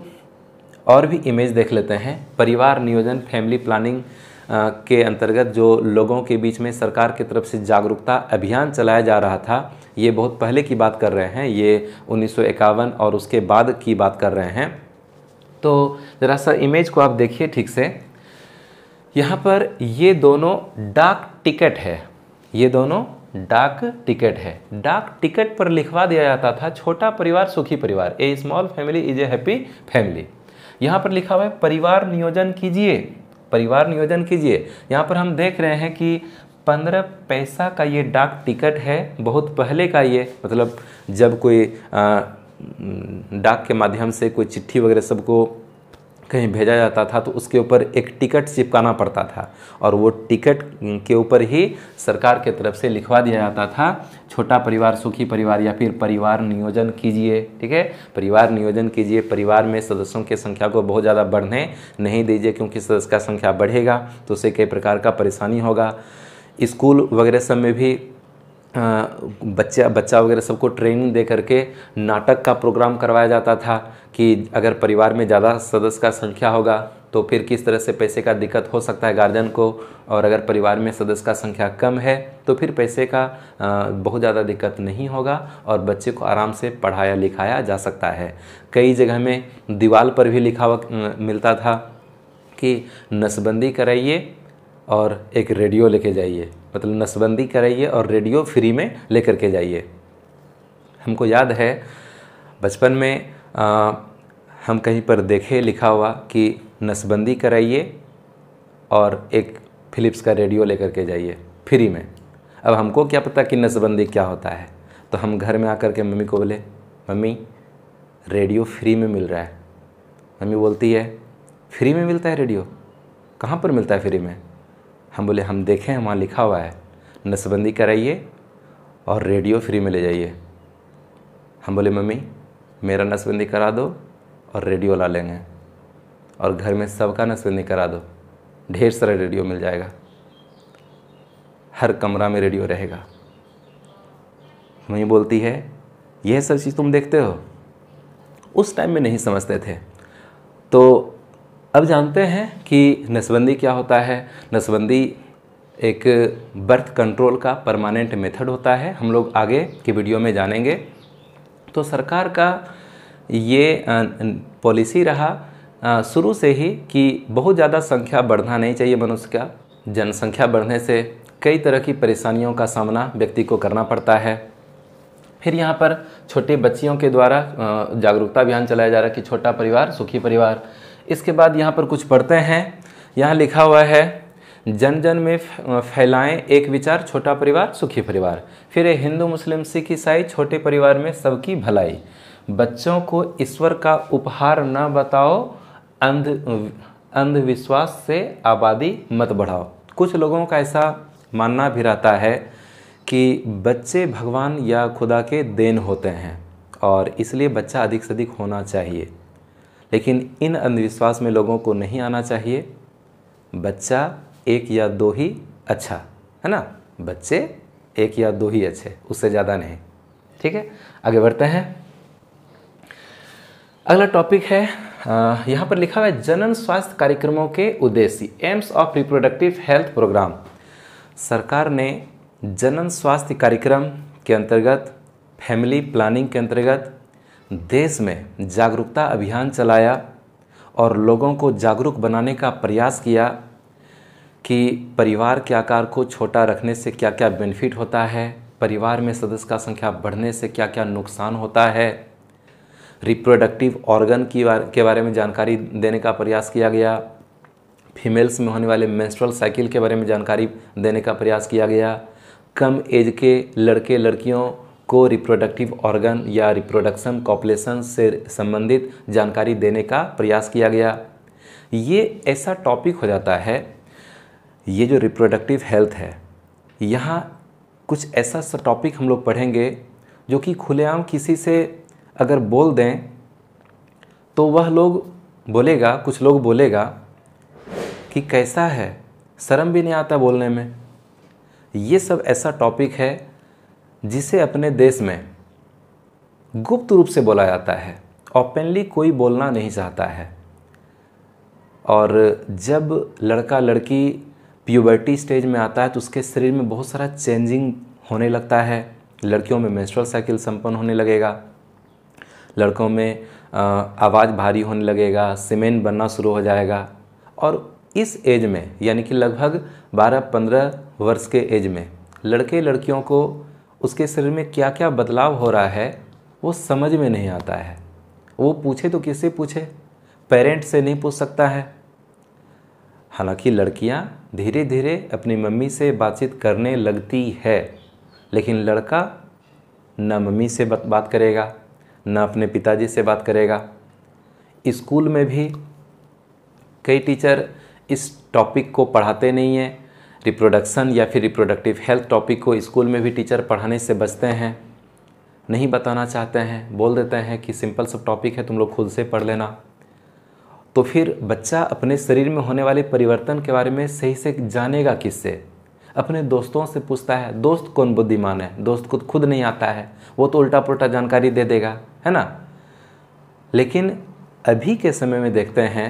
और भी इमेज देख लेते हैं परिवार नियोजन फैमिली प्लानिंग के अंतर्गत जो लोगों के बीच में सरकार की तरफ से जागरूकता अभियान चलाया जा रहा था ये बहुत पहले की बात कर रहे हैं ये उन्नीस और उसके बाद की बात कर रहे हैं तो ज़रा सा इमेज को आप देखिए ठीक से यहाँ पर ये दोनों डाक टिकट है ये दोनों डाक टिकट है डाक टिकट पर लिखवा दिया जाता था छोटा परिवार सुखी परिवार a small family is a happy family यहाँ पर लिखा हुआ है परिवार नियोजन कीजिए परिवार नियोजन कीजिए यहाँ पर हम देख रहे हैं कि पंद्रह पैसा का ये डाक टिकट है बहुत पहले का ये मतलब जब कोई आ, डाक के माध्यम से कोई चिट्ठी वगैरह सबको कहीं भेजा जाता था तो उसके ऊपर एक टिकट चिपकाना पड़ता था और वो टिकट के ऊपर ही सरकार के तरफ से लिखवा दिया जाता था छोटा परिवार सुखी परिवार या फिर परिवार नियोजन कीजिए ठीक है परिवार नियोजन कीजिए परिवार में सदस्यों की संख्या को बहुत ज़्यादा बढ़ने नहीं दीजिए क्योंकि सदस्य का संख्या बढ़ेगा तो उसे कई प्रकार का परेशानी होगा स्कूल वगैरह सब में भी हाँ, बच्चा बच्चा वगैरह सबको ट्रेनिंग दे करके नाटक का प्रोग्राम करवाया जाता था कि अगर परिवार में ज़्यादा सदस्य का संख्या होगा तो फिर किस तरह से पैसे का दिक्कत हो सकता है गार्जियन को और अगर परिवार में सदस्य का संख्या कम है तो फिर पैसे का बहुत ज़्यादा दिक्कत नहीं होगा और बच्चे को आराम से पढ़ाया लिखाया जा सकता है कई जगह में दीवार पर भी लिखा मिलता था कि नसबंदी कराइए और एक रेडियो लेके जाइए मतलब नसबंदी कराइए और रेडियो फ्री में ले करके जाइए हमको याद है बचपन में आ, हम कहीं पर देखे लिखा हुआ कि नसबंदी कराइए और एक फ़िलिप्स का रेडियो लेकर के जाइए फ्री में अब हमको क्या पता कि नसबंदी क्या होता है तो हम घर में आकर के मम्मी को बोले मम्मी रेडियो फ्री में मिल रहा है मम्मी बोलती है फ्री में मिलता है रेडियो कहाँ पर मिलता है फ्री में हम बोले हम देखें वहाँ लिखा हुआ है नसबंदी कराइए और रेडियो फ्री में ले जाइए हम बोले मम्मी मेरा नसबंदी करा दो और रेडियो ला लेंगे और घर में सबका नसबंदी करा दो ढेर सारा रेडियो मिल जाएगा हर कमरा में रेडियो रहेगा मम्मी बोलती है यह सब चीज़ तुम देखते हो उस टाइम में नहीं समझते थे तो अब जानते हैं कि नसबंदी क्या होता है नसबंदी एक बर्थ कंट्रोल का परमानेंट मेथड होता है हम लोग आगे की वीडियो में जानेंगे तो सरकार का ये पॉलिसी रहा शुरू से ही कि बहुत ज़्यादा संख्या बढ़ना नहीं चाहिए मनुष्य का जनसंख्या बढ़ने से कई तरह की परेशानियों का सामना व्यक्ति को करना पड़ता है फिर यहाँ पर छोटे बच्चियों के द्वारा जागरूकता अभियान चलाया जा रहा है कि छोटा परिवार सुखी परिवार इसके बाद यहाँ पर कुछ पढ़ते हैं यहाँ लिखा हुआ है जन जन में फैलाएं एक विचार छोटा परिवार सुखी परिवार फिर हिंदू मुस्लिम सिख ईसाई छोटे परिवार में सबकी भलाई बच्चों को ईश्वर का उपहार न बताओ अंध अंधविश्वास से आबादी मत बढ़ाओ कुछ लोगों का ऐसा मानना भी रहता है कि बच्चे भगवान या खुदा के देन होते हैं और इसलिए बच्चा अधिक से अधिक होना चाहिए लेकिन इन अंधविश्वास में लोगों को नहीं आना चाहिए बच्चा एक या दो ही अच्छा है ना बच्चे एक या दो ही अच्छे उससे ज़्यादा नहीं ठीक है आगे बढ़ते हैं अगला टॉपिक है यहाँ पर लिखा हुआ है जनन स्वास्थ्य कार्यक्रमों के उद्देश्य aims of reproductive health programme सरकार ने जनन स्वास्थ्य कार्यक्रम के अंतर्गत फैमिली प्लानिंग के अंतर्गत देश में जागरूकता अभियान चलाया और लोगों को जागरूक बनाने का प्रयास किया कि परिवार के आकार को छोटा रखने से क्या क्या बेनिफिट होता है परिवार में सदस्य का संख्या बढ़ने से क्या क्या नुकसान होता है रिप्रोडक्टिव ऑर्गन की बार, के बारे में जानकारी देने का प्रयास किया गया फीमेल्स में होने वाले मेंस्ट्रुअल साइकिल के बारे में जानकारी देने का प्रयास किया गया कम एज के लड़के लड़कियों को रिप्रोडक्टिव ऑर्गन या रिप्रोडक्शन कॉपलेशन से संबंधित जानकारी देने का प्रयास किया गया ये ऐसा टॉपिक हो जाता है ये जो रिप्रोडक्टिव हेल्थ है यहाँ कुछ ऐसा सा टॉपिक हम लोग पढ़ेंगे जो कि खुलेआम किसी से अगर बोल दें तो वह लोग बोलेगा कुछ लोग बोलेगा कि कैसा है शर्म भी नहीं आता बोलने में ये सब ऐसा टॉपिक है जिसे अपने देश में गुप्त रूप से बोला जाता है ओपनली कोई बोलना नहीं चाहता है और जब लड़का लड़की प्यूबर्टी स्टेज में आता है तो उसके शरीर में बहुत सारा चेंजिंग होने लगता है लड़कियों में मेंस्ट्रुअल साइकिल संपन्न होने लगेगा लड़कों में आवाज़ भारी होने लगेगा सीमेंट बनना शुरू हो जाएगा और इस एज में यानी कि लगभग 12-15 वर्ष के एज में लड़के लड़कियों को उसके शरीर में क्या क्या बदलाव हो रहा है वो समझ में नहीं आता है वो पूछे तो किससे पूछे पेरेंट से नहीं पूछ सकता है हालांकि लड़कियां धीरे धीरे अपनी मम्मी से बातचीत करने लगती है लेकिन लड़का न मम्मी से बात करेगा न अपने पिताजी से बात करेगा स्कूल में भी कई टीचर इस टॉपिक को पढ़ाते नहीं हैं रिप्रोडक्शन या फिर रिप्रोडक्टिव हेल्थ टॉपिक को स्कूल में भी टीचर पढ़ाने से बचते हैं नहीं बताना चाहते हैं बोल देते हैं कि सिंपल सब टॉपिक है तुम लोग खुद से पढ़ लेना तो फिर बच्चा अपने शरीर में होने वाले परिवर्तन के बारे में सही से जानेगा किससे अपने दोस्तों से पूछता है दोस्त कौन बुद्धिमान है दोस्त खुद खुद नहीं आता है वो तो उल्टा पुल्टा जानकारी दे देगा है ना लेकिन अभी के समय में देखते हैं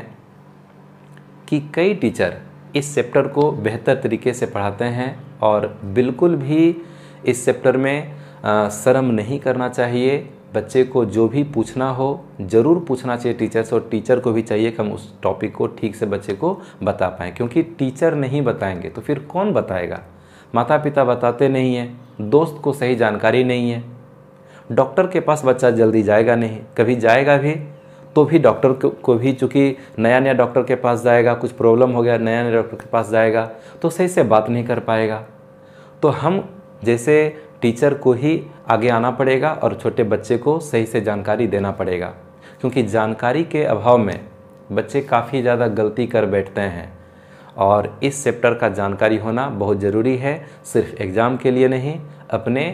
कि कई टीचर इस चैप्टर को बेहतर तरीके से पढ़ाते हैं और बिल्कुल भी इस चैप्टर में आ, शर्म नहीं करना चाहिए बच्चे को जो भी पूछना हो ज़रूर पूछना चाहिए टीचर से और टीचर को भी चाहिए कि हम उस टॉपिक को ठीक से बच्चे को बता पाएँ क्योंकि टीचर नहीं बताएंगे तो फिर कौन बताएगा माता पिता बताते नहीं हैं दोस्त को सही जानकारी नहीं है डॉक्टर के पास बच्चा जल्दी जाएगा नहीं कभी जाएगा भी तो भी डॉक्टर को भी चूँकि नया नया डॉक्टर के पास जाएगा कुछ प्रॉब्लम हो गया नया नया डॉक्टर के पास जाएगा तो सही से बात नहीं कर पाएगा तो हम जैसे टीचर को ही आगे आना पड़ेगा और छोटे बच्चे को सही से जानकारी देना पड़ेगा क्योंकि जानकारी के अभाव में बच्चे काफ़ी ज़्यादा गलती कर बैठते हैं और इस चैप्टर का जानकारी होना बहुत ज़रूरी है सिर्फ एग्ज़ाम के लिए नहीं अपने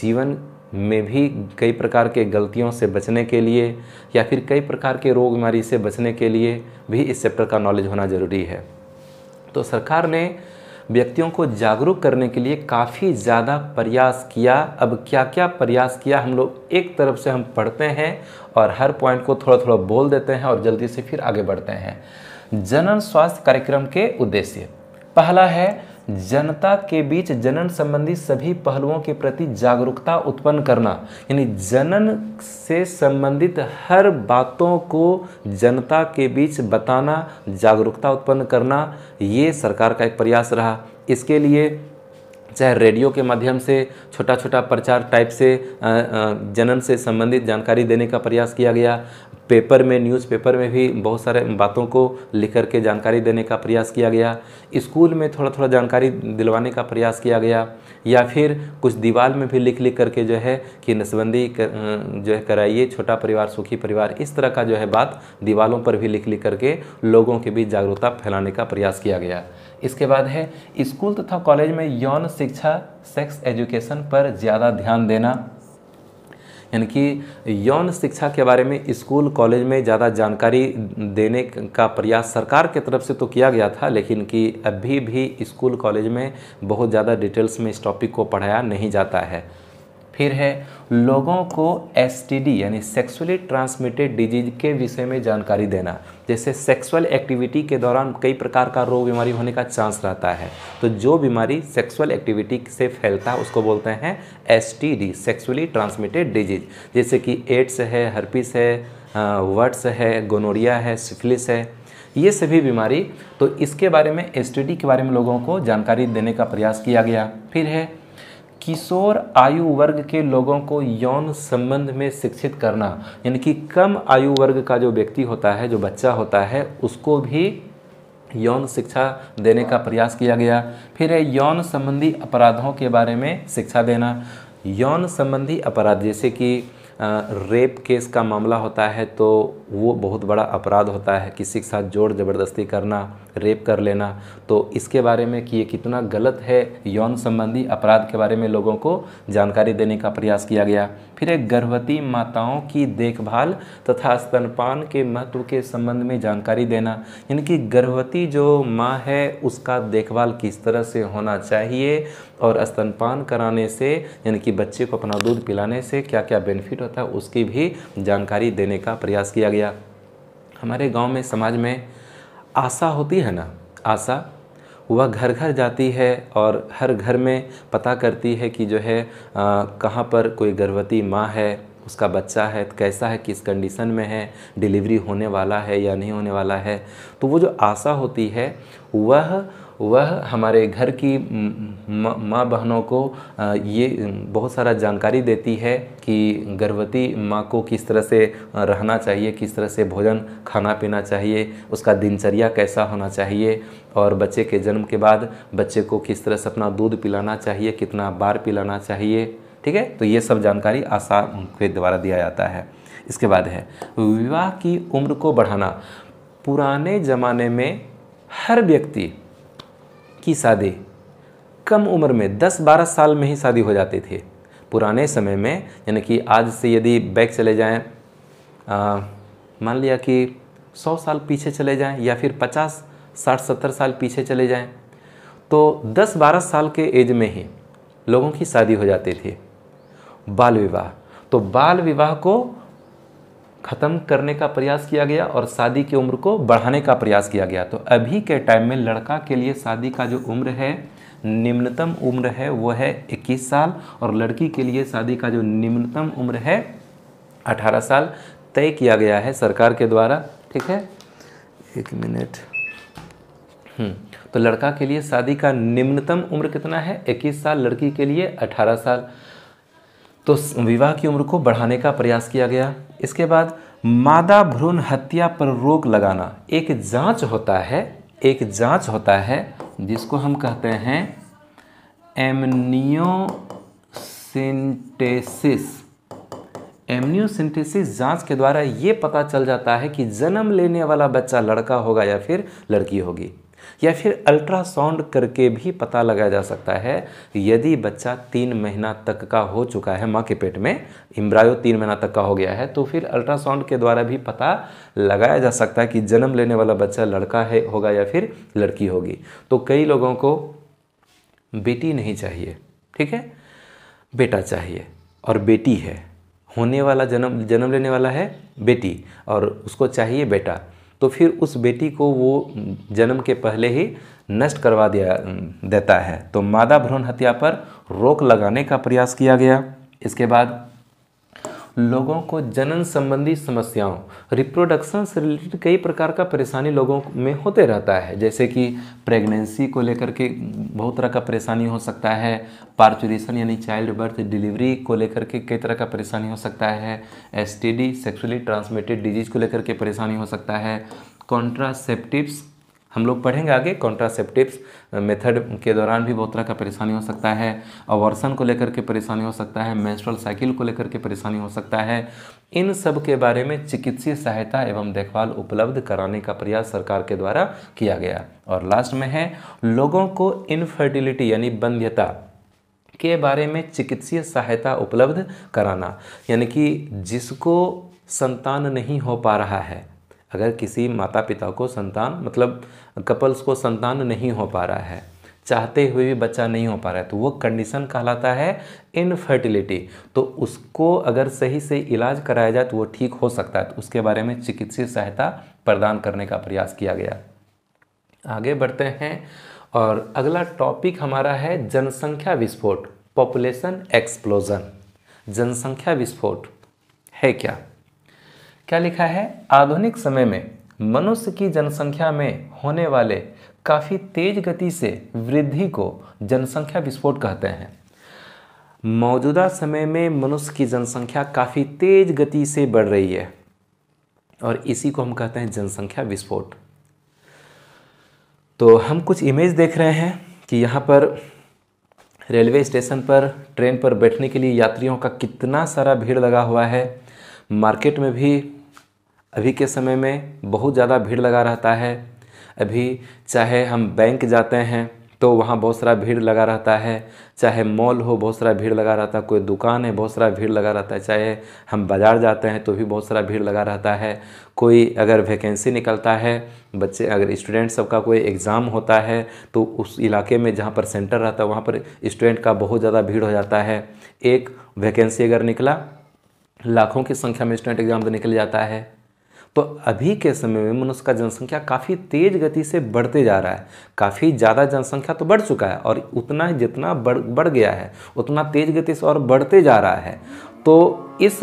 जीवन में भी कई प्रकार के गलतियों से बचने के लिए या फिर कई प्रकार के रोग बीमारी से बचने के लिए भी इस चैप्टर का नॉलेज होना ज़रूरी है तो सरकार ने व्यक्तियों को जागरूक करने के लिए काफ़ी ज़्यादा प्रयास किया अब क्या क्या प्रयास किया हम लोग एक तरफ से हम पढ़ते हैं और हर पॉइंट को थोड़ा थोड़ा बोल देते हैं और जल्दी से फिर आगे बढ़ते हैं जनन स्वास्थ्य कार्यक्रम के उद्देश्य पहला है जनता के बीच जनन संबंधी सभी पहलुओं के प्रति जागरूकता उत्पन्न करना यानी जनन से संबंधित हर बातों को जनता के बीच बताना जागरूकता उत्पन्न करना ये सरकार का एक प्रयास रहा इसके लिए चाहे रेडियो के माध्यम से छोटा छोटा प्रचार टाइप से जनन से संबंधित जानकारी देने का प्रयास किया गया पेपर में न्यूज़पेपर में भी बहुत सारे बातों को लिख के जानकारी देने का प्रयास किया गया स्कूल में थोड़ा थोड़ा जानकारी दिलवाने का प्रयास किया गया या फिर कुछ दीवार में भी लिख लिख करके जो है कि नसबंदी जो है कराइए छोटा परिवार सुखी परिवार इस तरह का जो है बात दीवारों पर भी लिख लिख करके लोगों के बीच जागरूकता फैलाने का प्रयास किया गया इसके बाद है स्कूल तथा कॉलेज में यौन शिक्षा सेक्स एजुकेशन पर ज़्यादा ध्यान देना यानी कि यौन शिक्षा के बारे में स्कूल कॉलेज में ज़्यादा जानकारी देने का प्रयास सरकार के तरफ से तो किया गया था लेकिन कि अभी भी स्कूल कॉलेज में बहुत ज़्यादा डिटेल्स में इस टॉपिक को पढ़ाया नहीं जाता है फिर है लोगों को एसटीडी यानी सेक्सुअली ट्रांसमिटेड डिजीज के विषय में जानकारी देना जैसे सेक्सुअल एक्टिविटी के दौरान कई प्रकार का रोग बीमारी होने का चांस रहता है तो जो बीमारी सेक्सुअल एक्टिविटी से फैलता है उसको बोलते हैं एसटीडी सेक्सुअली ट्रांसमिटेड डिजीज जैसे कि एड्स है हर्पिस है वर्ड्स है गोनोरिया है सिफिलिस है ये सभी बीमारी तो इसके बारे में एस के बारे में लोगों को जानकारी देने का प्रयास किया गया फिर है किशोर आयु वर्ग के लोगों को यौन संबंध में शिक्षित करना यानी कि कम आयु वर्ग का जो व्यक्ति होता है जो बच्चा होता है उसको भी यौन शिक्षा देने का प्रयास किया गया फिर है यौन संबंधी अपराधों के बारे में शिक्षा देना यौन संबंधी अपराध जैसे कि रेप केस का मामला होता है तो वो बहुत बड़ा अपराध होता है किसी के साथ जोर ज़बरदस्ती करना रेप कर लेना तो इसके बारे में कि ये कितना गलत है यौन संबंधी अपराध के बारे में लोगों को जानकारी देने का प्रयास किया गया फिर एक गर्भवती माताओं की देखभाल तथा स्तनपान के महत्व के संबंध में जानकारी देना यानी कि गर्भवती जो माँ है उसका देखभाल किस तरह से होना चाहिए और स्तनपान कराने से यानी कि बच्चे को अपना दूध पिलाने से क्या क्या बेनिफिट होता है उसकी भी जानकारी देने का प्रयास किया गया हमारे गांव में समाज में आशा होती है ना आशा वह घर घर जाती है और हर घर में पता करती है कि जो है कहाँ पर कोई गर्भवती माँ है उसका बच्चा है तो कैसा है किस कंडीशन में है डिलीवरी होने वाला है या नहीं होने वाला है तो वो जो आशा होती है वह वह हमारे घर की माँ बहनों को ये बहुत सारा जानकारी देती है कि गर्भवती माँ को किस तरह से रहना चाहिए किस तरह से भोजन खाना पीना चाहिए उसका दिनचर्या कैसा होना चाहिए और बच्चे के जन्म के बाद बच्चे को किस तरह से अपना दूध पिलाना चाहिए कितना बार पिलाना चाहिए ठीक है तो ये सब जानकारी आशा के द्वारा दिया जाता है इसके बाद है विवाह की उम्र को बढ़ाना पुराने ज़माने में हर व्यक्ति की शादी कम उम्र में 10-12 साल में ही शादी हो जाती थी पुराने समय में यानी कि आज से यदि बैक चले जाएं मान लिया कि 100 साल पीछे चले जाएं या फिर 50 60 70 साल पीछे चले जाएं तो 10-12 साल के एज में ही लोगों की शादी हो जाती थी बाल विवाह तो बाल विवाह को ख़त्म करने का प्रयास किया गया और शादी की उम्र को बढ़ाने का प्रयास किया गया तो अभी के टाइम में लड़का के लिए शादी का जो उम्र है निम्नतम उम्र है वो है 21 साल और लड़की के लिए शादी का जो निम्नतम उम्र है 18 साल तय किया गया है सरकार के द्वारा ठीक है एक मिनट हम्म, तो लड़का के लिए शादी का निम्नतम उम्र कितना है 21 साल लड़की के लिए 18 साल तो विवाह की उम्र को बढ़ाने का प्रयास किया गया इसके बाद मादा भ्रूण हत्या पर रोक लगाना एक जांच होता है एक जांच होता है जिसको हम कहते हैं एमनियोसिंटेसिस एमनियोसिंटेसिस जांच के द्वारा ये पता चल जाता है कि जन्म लेने वाला बच्चा लड़का होगा या फिर लड़की होगी या फिर अल्ट्रासाउंड करके भी पता लगाया जा सकता है यदि बच्चा तीन महीना तक का हो चुका है माँ के पेट में इम्ब्रायो तीन महीना तक का हो गया है तो फिर अल्ट्रासाउंड के द्वारा भी पता लगाया जा सकता है कि जन्म लेने वाला बच्चा लड़का है होगा या फिर लड़की होगी तो कई लोगों को बेटी नहीं चाहिए ठीक है बेटा चाहिए और बेटी है होने वाला जन्म जन्म लेने वाला है बेटी और उसको चाहिए बेटा तो फिर उस बेटी को वो जन्म के पहले ही नष्ट करवा दिया देता है तो मादा भ्रूण हत्या पर रोक लगाने का प्रयास किया गया इसके बाद लोगों को जनन संबंधी समस्याओं रिप्रोडक्शन से रिलेटेड कई प्रकार का परेशानी लोगों में होते रहता है जैसे कि प्रेगनेंसी को लेकर के बहुत तरह का परेशानी हो सकता है पार्चुरेशन यानी चाइल्ड बर्थ डिलीवरी को लेकर के कई तरह का परेशानी हो सकता है S T D sexually transmitted disease को लेकर के परेशानी हो सकता है कॉन्ट्रासेप्टिव्स हम लोग पढ़ेंगे आगे कॉन्ट्रासेप्टिव्स मेथड के दौरान भी बहुत तरह का परेशानी हो सकता है अवर्सन को लेकर के परेशानी हो सकता है मेंस्ट्रुअल साइकिल को लेकर के परेशानी हो सकता है इन सब के बारे में चिकित्सीय सहायता एवं देखभाल उपलब्ध कराने का प्रयास सरकार के द्वारा किया गया और लास्ट में है लोगों को इनफर्टिलिटी यानी बंध्यता के बारे में चिकित्सीय सहायता उपलब्ध कराना यानी कि जिसको संतान नहीं हो पा रहा है अगर किसी माता पिता को संतान मतलब कपल्स को संतान नहीं हो पा रहा है चाहते हुए भी बच्चा नहीं हो पा रहा है तो वो कंडीशन कहलाता है इनफर्टिलिटी तो उसको अगर सही से इलाज कराया जाए तो वो ठीक हो सकता है तो उसके बारे में चिकित्सीय सहायता प्रदान करने का प्रयास किया गया आगे बढ़ते हैं और अगला टॉपिक हमारा है जनसंख्या विस्फोट पॉपुलेशन एक्सप्लोजन जनसंख्या विस्फोट है क्या क्या लिखा है आधुनिक समय में मनुष्य की जनसंख्या में होने वाले काफ़ी तेज गति से वृद्धि को जनसंख्या विस्फोट कहते हैं मौजूदा समय में मनुष्य की जनसंख्या काफ़ी तेज गति से बढ़ रही है और इसी को हम कहते हैं जनसंख्या विस्फोट तो हम कुछ इमेज देख रहे हैं कि यहाँ पर रेलवे स्टेशन पर ट्रेन पर बैठने के लिए यात्रियों का कितना सारा भीड़ लगा हुआ है मार्केट में भी अभी के समय में बहुत ज़्यादा भीड़ लगा रहता है अभी चाहे हम बैंक जाते हैं तो वहाँ बहुत सारा भीड़ लगा रहता है चाहे मॉल हो बहुत सारा भीड़ लगा रहता है कोई दुकान है बहुत सारा भीड़ लगा रहता है चाहे हम बाज़ार जाते हैं तो भी बहुत सारा भीड़ लगा रहता है कोई अगर वैकेंसी निकलता है बच्चे अगर स्टूडेंट सब का कोई एग्ज़ाम होता है तो उस इलाके में जहाँ पर सेंटर रहता है वहाँ पर स्टूडेंट का बहुत ज़्यादा भीड़ हो जाता है एक वैकेंसी अगर निकला लाखों की संख्या में स्टूडेंट एग्ज़ाम निकल जाता है तो अभी के समय में मनुष्य का जनसंख्या काफ़ी तेज़ गति से बढ़ते जा रहा है काफ़ी ज़्यादा जनसंख्या तो बढ़ चुका है और उतना जितना बढ़ बढ़ गया है उतना तेज़ गति से और बढ़ते जा रहा है तो इस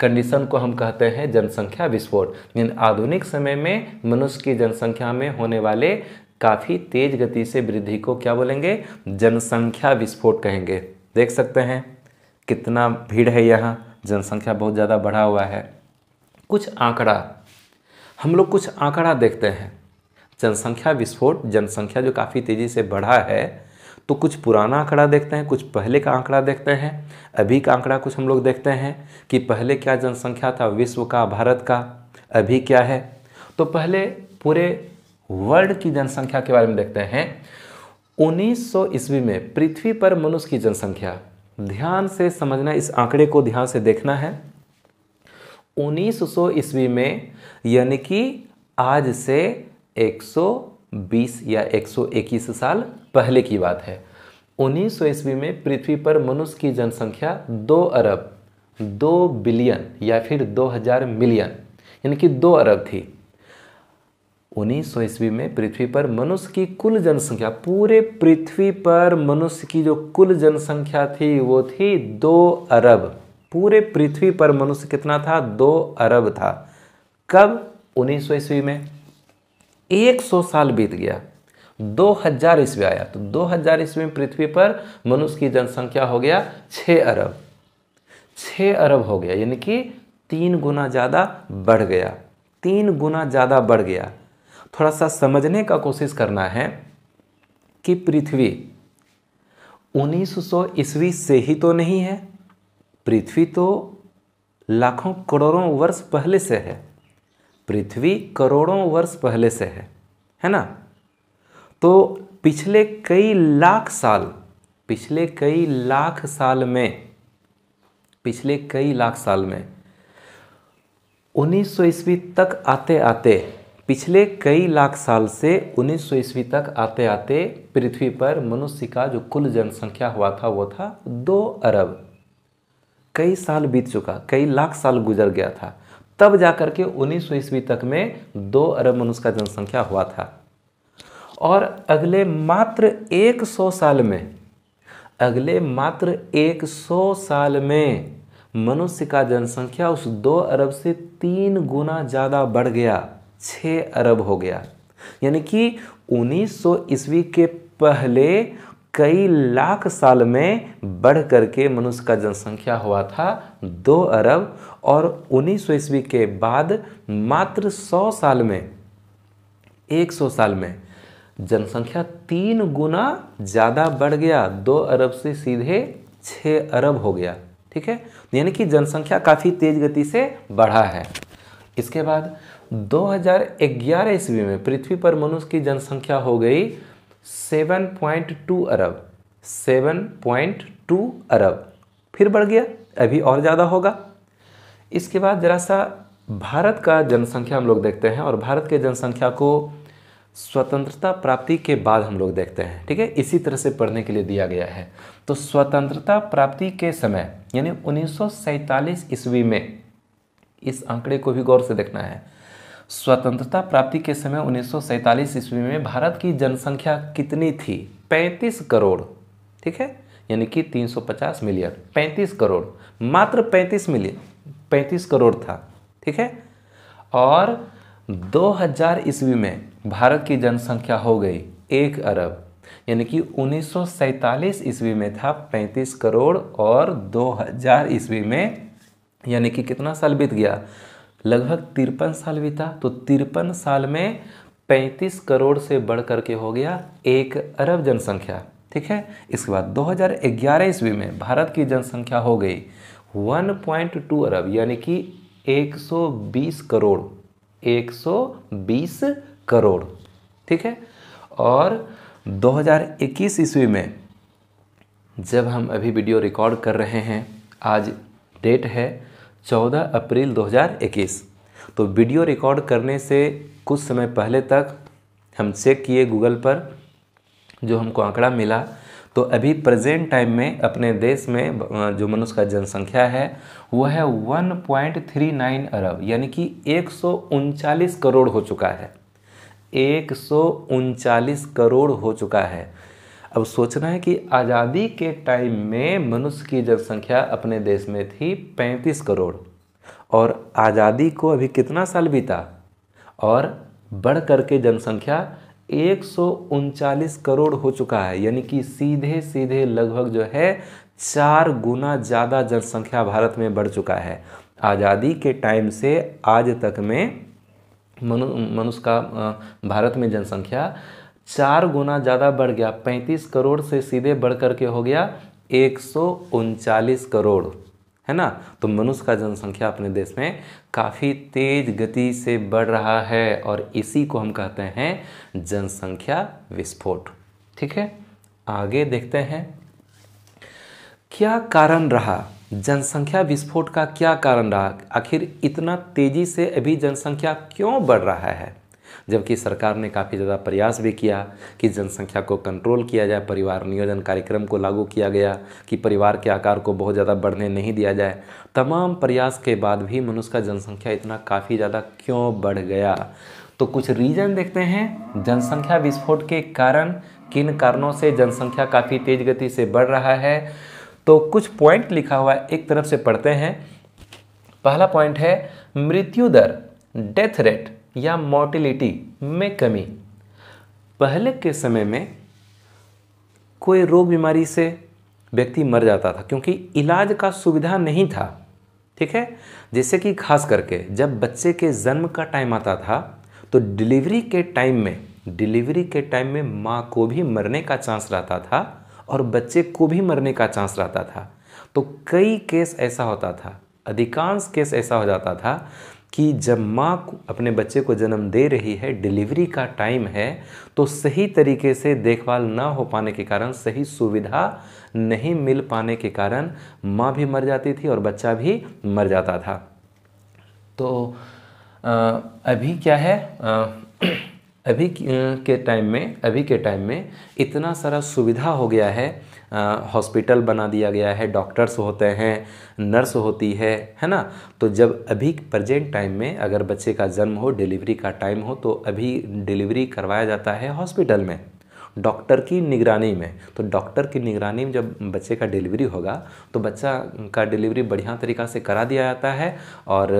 कंडीशन को हम कहते हैं जनसंख्या विस्फोट यानी आधुनिक समय में मनुष्य की जनसंख्या में होने वाले काफ़ी तेज़ गति से वृद्धि को क्या बोलेंगे जनसंख्या विस्फोट कहेंगे देख सकते हैं कितना भीड़ है यहाँ जनसंख्या बहुत ज़्यादा बढ़ा हुआ है कुछ आंकड़ा हम लोग कुछ आंकड़ा देखते हैं जनसंख्या विस्फोट जनसंख्या जो काफ़ी तेज़ी से बढ़ा है तो कुछ पुराना आंकड़ा देखते हैं कुछ पहले का आंकड़ा देखते हैं अभी का आंकड़ा कुछ हम लोग देखते हैं कि पहले क्या जनसंख्या था विश्व का भारत का अभी क्या है तो पहले पूरे वर्ल्ड की जनसंख्या के बारे में देखते हैं 1900 ईस्वी में पृथ्वी पर मनुष्य की जनसंख्या ध्यान से समझना इस आंकड़े को ध्यान से देखना है 1900 ईस्वी में यानी कि आज से 120 या 121 साल पहले की बात है 1900 ईस्वी में पृथ्वी पर मनुष्य की जनसंख्या 2 अरब 2 बिलियन या फिर 2000 मिलियन यानी कि 2 अरब थी 1900 ईस्वी में पृथ्वी पर मनुष्य की कुल जनसंख्या पूरे पृथ्वी पर मनुष्य की जो कुल जनसंख्या थी वो थी दो अरब पूरे पृथ्वी पर मनुष्य कितना था दो अरब था कब उन्नीस सौ ईस्वी में एक सौ साल बीत गया दो हजार ईस्वी आया तो दो हजार ईस्वी में पृथ्वी पर मनुष्य की जनसंख्या हो गया छ अरब छ अरब हो गया यानी कि तीन गुना ज़्यादा बढ़ गया तीन गुना ज़्यादा बढ़ गया थोड़ा सा समझने का कोशिश करना है कि पृथ्वी 1900 ईस्वी से ही तो नहीं है पृथ्वी तो लाखों करोड़ों वर्ष पहले से है पृथ्वी करोड़ों वर्ष पहले से है है ना तो पिछले कई लाख साल पिछले कई लाख साल में पिछले कई लाख साल में 1900 ईस्वी तक आते आते पिछले कई लाख साल से 1900 ईस्वी तक आते आते पृथ्वी पर मनुष्य का जो कुल जनसंख्या हुआ था वो था दो अरब कई साल बीत चुका कई लाख साल गुजर गया था तब जाकर के उन्नीस सौ ईस्वी तक में दो अरब मनुष्य का जनसंख्या हुआ था और अगले मात्र 100 साल में अगले मात्र 100 साल में मनुष्य का जनसंख्या उस दो अरब से तीन गुना ज़्यादा बढ़ गया छः अरब हो गया यानी कि 1900 ईस्वी के पहले कई लाख साल में बढ़ करके मनुष्य का जनसंख्या हुआ था दो अरब और उन्नीस सौ ईस्वी के बाद मात्र सौ साल में एक सौ साल में जनसंख्या तीन गुना ज़्यादा बढ़ गया दो अरब से सीधे छः अरब हो गया ठीक है यानी कि जनसंख्या काफ़ी तेज़ गति से बढ़ा है इसके बाद 2011 ईस्वी में पृथ्वी पर मनुष्य की जनसंख्या हो गई 7.2 अरब 7.2 अरब फिर बढ़ गया अभी और ज़्यादा होगा इसके बाद ज़रा सा भारत का जनसंख्या हम लोग देखते हैं और भारत के जनसंख्या को स्वतंत्रता प्राप्ति के बाद हम लोग देखते हैं ठीक है इसी तरह से पढ़ने के लिए दिया गया है तो स्वतंत्रता प्राप्ति के समय यानी उन्नीस ईस्वी में इस आंकड़े को भी गौर से देखना है स्वतंत्रता प्राप्ति के समय उन्नीस ईस्वी में भारत की जनसंख्या कितनी थी 35 करोड़ ठीक है यानी कि 350 मिलियन 35 करोड़ मात्र 35 मिलियन 35 करोड़ था ठीक है और 2000 ईस्वी में भारत की जनसंख्या हो गई एक अरब यानी कि उन्नीस ईस्वी में था 35 करोड़ और 2000 ईस्वी में यानी कि कितना साल बीत गया लगभग तिरपन साल बीता तो तिरपन साल में पैंतीस करोड़ से बढ़ करके हो गया एक अरब जनसंख्या ठीक है इसके बाद 2011 ईस्वी में भारत की जनसंख्या हो गई 1.2 अरब यानी कि 120 करोड़ 120 करोड़ ठीक है और 2021 ईस्वी में जब हम अभी वीडियो रिकॉर्ड कर रहे हैं आज डेट है 14 अप्रैल 2021 तो वीडियो रिकॉर्ड करने से कुछ समय पहले तक हम चेक किए गूगल पर जो हमको आंकड़ा मिला तो अभी प्रेजेंट टाइम में अपने देश में जो मनुष्य का जनसंख्या है वह है 1.39 अरब यानी कि एक करोड़ हो चुका है एक करोड़ हो चुका है अब सोचना है कि आज़ादी के टाइम में मनुष्य की जनसंख्या अपने देश में थी पैंतीस करोड़ और आज़ादी को अभी कितना साल बीता और बढ़ करके जनसंख्या एक करोड़ हो चुका है यानी कि सीधे सीधे लगभग जो है चार गुना ज़्यादा जनसंख्या भारत में बढ़ चुका है आज़ादी के टाइम से आज तक में मनु मनुष्य का भारत में जनसंख्या चार गुना ज़्यादा बढ़ गया पैंतीस करोड़ से सीधे बढ़ कर के हो गया एक करोड़ है ना तो मनुष्य का जनसंख्या अपने देश में काफ़ी तेज गति से बढ़ रहा है और इसी को हम कहते हैं जनसंख्या विस्फोट ठीक है आगे देखते हैं क्या कारण रहा जनसंख्या विस्फोट का क्या कारण रहा आखिर इतना तेजी से अभी जनसंख्या क्यों बढ़ रहा है जबकि सरकार ने काफ़ी ज़्यादा प्रयास भी किया कि जनसंख्या को कंट्रोल किया जाए परिवार नियोजन कार्यक्रम को लागू किया गया कि परिवार के आकार को बहुत ज़्यादा बढ़ने नहीं दिया जाए तमाम प्रयास के बाद भी मनुष्य का जनसंख्या इतना काफ़ी ज़्यादा क्यों बढ़ गया तो कुछ रीज़न देखते हैं जनसंख्या विस्फोट के कारण किन कारणों से जनसंख्या काफ़ी तेज़ गति से बढ़ रहा है तो कुछ पॉइंट लिखा हुआ है एक तरफ से पढ़ते हैं पहला पॉइंट है मृत्यु दर डेथ रेट या मोटिलिटी में कमी पहले के समय में कोई रोग बीमारी से व्यक्ति मर जाता था क्योंकि इलाज का सुविधा नहीं था ठीक है जैसे कि खास करके जब बच्चे के जन्म का टाइम आता था तो डिलीवरी के टाइम में डिलीवरी के टाइम में माँ को भी मरने का चांस रहता था और बच्चे को भी मरने का चांस रहता था तो कई केस ऐसा होता था अधिकांश केस ऐसा हो जाता था कि जब माँ अपने बच्चे को जन्म दे रही है डिलीवरी का टाइम है तो सही तरीके से देखभाल ना हो पाने के कारण सही सुविधा नहीं मिल पाने के कारण माँ भी मर जाती थी और बच्चा भी मर जाता था तो आ, अभी क्या है आ, अभी के टाइम में अभी के टाइम में इतना सारा सुविधा हो गया है हॉस्पिटल बना दिया गया है डॉक्टर्स होते हैं नर्स होती है है ना तो जब अभी प्रजेंट टाइम में अगर बच्चे का जन्म हो डिलीवरी का टाइम हो तो अभी डिलीवरी करवाया जाता है हॉस्पिटल में डॉक्टर की निगरानी में तो डॉक्टर की निगरानी में जब बच्चे का डिलीवरी होगा तो बच्चा का डिलीवरी बढ़िया तरीक़ा से करा दिया जाता है और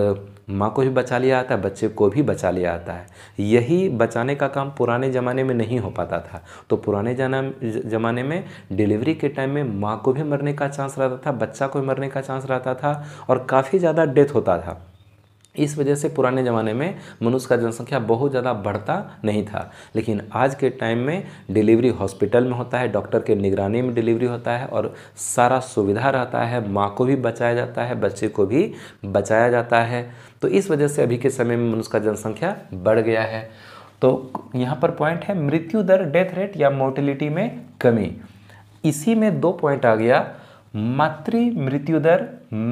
माँ को भी बचा लिया जाता है बच्चे को भी बचा लिया जाता है यही बचाने का काम पुराने ज़माने में नहीं हो पाता था तो पुराने ज़माने में डिलीवरी के टाइम में माँ को भी मरने का चांस रहता था बच्चा को भी मरने का चांस रहता था और काफ़ी ज़्यादा डेथ होता था इस वजह से पुराने ज़माने में मनुष्य का जनसंख्या बहुत ज़्यादा बढ़ता नहीं था लेकिन आज के टाइम में डिलीवरी हॉस्पिटल में होता है डॉक्टर के निगरानी में डिलीवरी होता है और सारा सुविधा रहता है माँ को भी बचाया जाता है बच्चे को भी बचाया जाता है तो इस वजह से अभी के समय में मनुष्य का जनसंख्या बढ़ गया है तो यहाँ पर पॉइंट है मृत्यु दर डेथ रेट या मोर्टिलिटी में कमी इसी में दो पॉइंट आ गया मातृ मृत्यु दर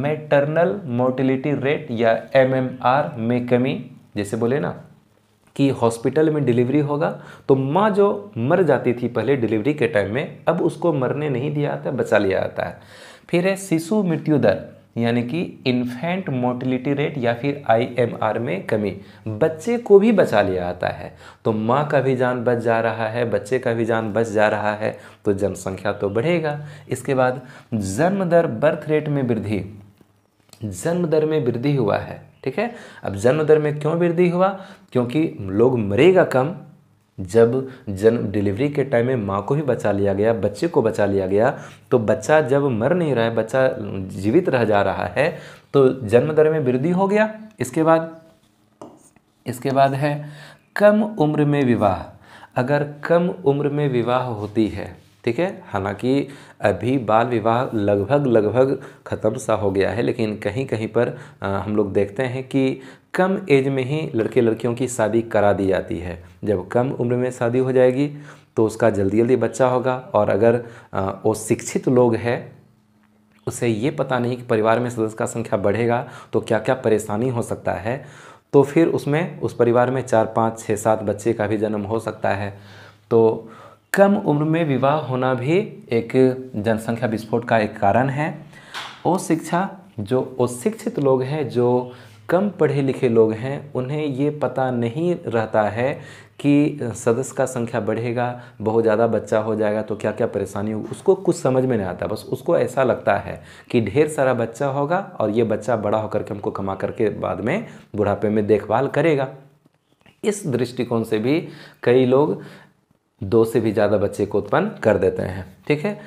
मेटर्नल मोर्टिलिटी रेट या एमएमआर में कमी जैसे बोले ना कि हॉस्पिटल में डिलीवरी होगा तो माँ जो मर जाती थी पहले डिलीवरी के टाइम में अब उसको मरने नहीं दिया आता बचा लिया जाता है फिर है शिशु मृत्यु दर यानी कि इन्फेंट मोर्टिलिटी रेट या फिर आईएमआर में कमी बच्चे को भी बचा लिया आता है तो माँ का भी जान बच जा रहा है बच्चे का भी जान बच जा रहा है तो जनसंख्या तो बढ़ेगा इसके बाद जन्म दर बर्थ रेट में वृद्धि जन्म दर में वृद्धि हुआ है ठीक है अब जन्म दर में क्यों वृद्धि हुआ क्योंकि लोग मरेगा कम जब जन्म डिलीवरी के टाइम में माँ को ही बचा लिया गया बच्चे को बचा लिया गया तो बच्चा जब मर नहीं रहा है बच्चा जीवित रह जा रहा है तो जन्म दर में वृद्धि हो गया इसके बाद इसके बाद है कम उम्र में विवाह अगर कम उम्र में विवाह होती है ठीक है हालांकि अभी बाल विवाह लगभग लगभग ख़त्म सा हो गया है लेकिन कहीं कहीं पर आ, हम लोग देखते हैं कि कम एज में ही लड़के लड़कियों की शादी करा दी जाती है जब कम उम्र में शादी हो जाएगी तो उसका जल्दी जल्दी बच्चा होगा और अगर वो शिक्षित लोग है उसे ये पता नहीं कि परिवार में सदस्य का संख्या बढ़ेगा तो क्या क्या परेशानी हो सकता है तो फिर उसमें उस परिवार में चार पाँच छः सात बच्चे का भी जन्म हो सकता है तो कम उम्र में विवाह होना भी एक जनसंख्या विस्फोट का एक कारण है वो शिक्षा जो अशिक्षित लोग हैं जो कम पढ़े लिखे लोग हैं उन्हें ये पता नहीं रहता है कि सदस्य का संख्या बढ़ेगा बहुत ज़्यादा बच्चा हो जाएगा तो क्या क्या परेशानी होगी उसको कुछ समझ में नहीं आता बस उसको ऐसा लगता है कि ढेर सारा बच्चा होगा और ये बच्चा बड़ा होकर के हमको कमा करके बाद में बुढ़ापे में देखभाल करेगा इस दृष्टिकोण से भी कई लोग दो से भी ज़्यादा बच्चे को उत्पन्न कर देते हैं ठीक है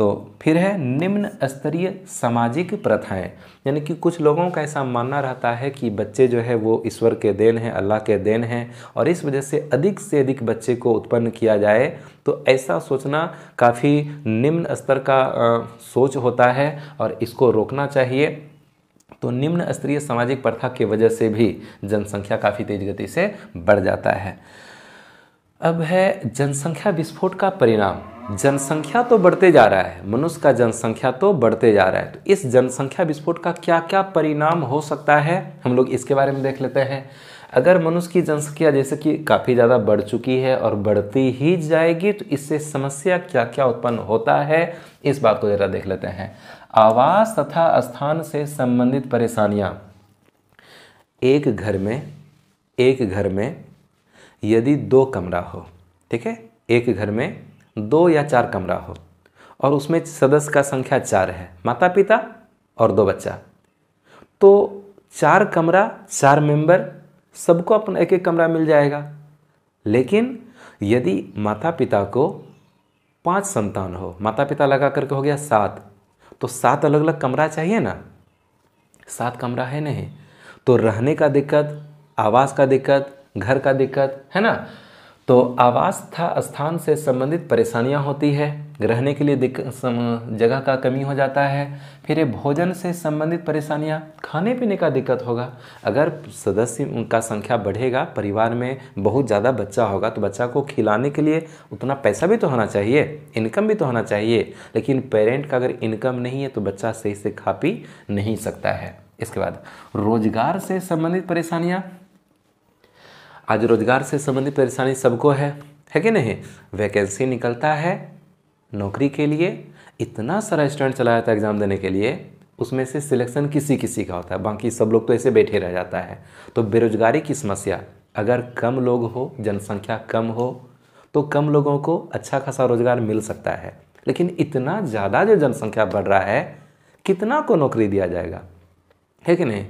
तो फिर है निम्न स्तरीय सामाजिक प्रथाएं यानी कि कुछ लोगों का ऐसा मानना रहता है कि बच्चे जो है वो ईश्वर के देन हैं अल्लाह के देन हैं और इस वजह से अधिक से अधिक बच्चे को उत्पन्न किया जाए तो ऐसा सोचना काफ़ी निम्न स्तर का आ, सोच होता है और इसको रोकना चाहिए तो निम्न स्तरीय सामाजिक प्रथा की वजह से भी जनसंख्या काफ़ी तेज़ गति से बढ़ जाता है अब है जनसंख्या विस्फोट का परिणाम जनसंख्या तो बढ़ते जा रहा है मनुष्य का जनसंख्या तो बढ़ते जा रहा है तो इस जनसंख्या विस्फोट का क्या क्या परिणाम हो सकता है हम लोग इसके बारे में देख लेते हैं अगर मनुष्य की जनसंख्या जैसे कि काफ़ी ज़्यादा बढ़ चुकी है और बढ़ती ही जाएगी तो इससे समस्या क्या क्या उत्पन्न होता है इस बात को ज़रा देख लेते हैं आवास तथा स्थान से संबंधित परेशानियाँ एक घर में एक घर में यदि दो कमरा हो ठीक है एक घर में दो या चार कमरा हो और उसमें सदस्य का संख्या चार है माता पिता और दो बच्चा तो चार कमरा चार मेंबर सबको अपना एक एक कमरा मिल जाएगा लेकिन यदि माता पिता को पांच संतान हो माता पिता लगा करके हो गया सात तो सात अलग अलग कमरा चाहिए ना सात कमरा है नहीं तो रहने का दिक्कत आवास का दिक्कत घर का दिक्कत है ना तो आवास था स्थान से संबंधित परेशानियां होती है रहने के लिए जगह का कमी हो जाता है फिर ये भोजन से संबंधित परेशानियां खाने पीने का दिक्कत होगा अगर सदस्य का संख्या बढ़ेगा परिवार में बहुत ज़्यादा बच्चा होगा तो बच्चा को खिलाने के लिए उतना पैसा भी तो होना चाहिए इनकम भी तो होना चाहिए लेकिन पेरेंट का अगर इनकम नहीं है तो बच्चा सही से खा पी नहीं सकता है इसके बाद रोजगार से संबंधित परेशानियाँ आज रोजगार से संबंधित परेशानी सबको है है कि नहीं वैकेंसी निकलता है नौकरी के लिए इतना सारा स्टैंड चला जाता है एग्ज़ाम देने के लिए उसमें से सिलेक्शन किसी किसी का होता है बाकी सब लोग तो ऐसे बैठे रह जाता है तो बेरोजगारी की समस्या अगर कम लोग हो जनसंख्या कम हो तो कम लोगों को अच्छा खासा रोजगार मिल सकता है लेकिन इतना ज़्यादा जो जनसंख्या बढ़ रहा है कितना को नौकरी दिया जाएगा है कि नहीं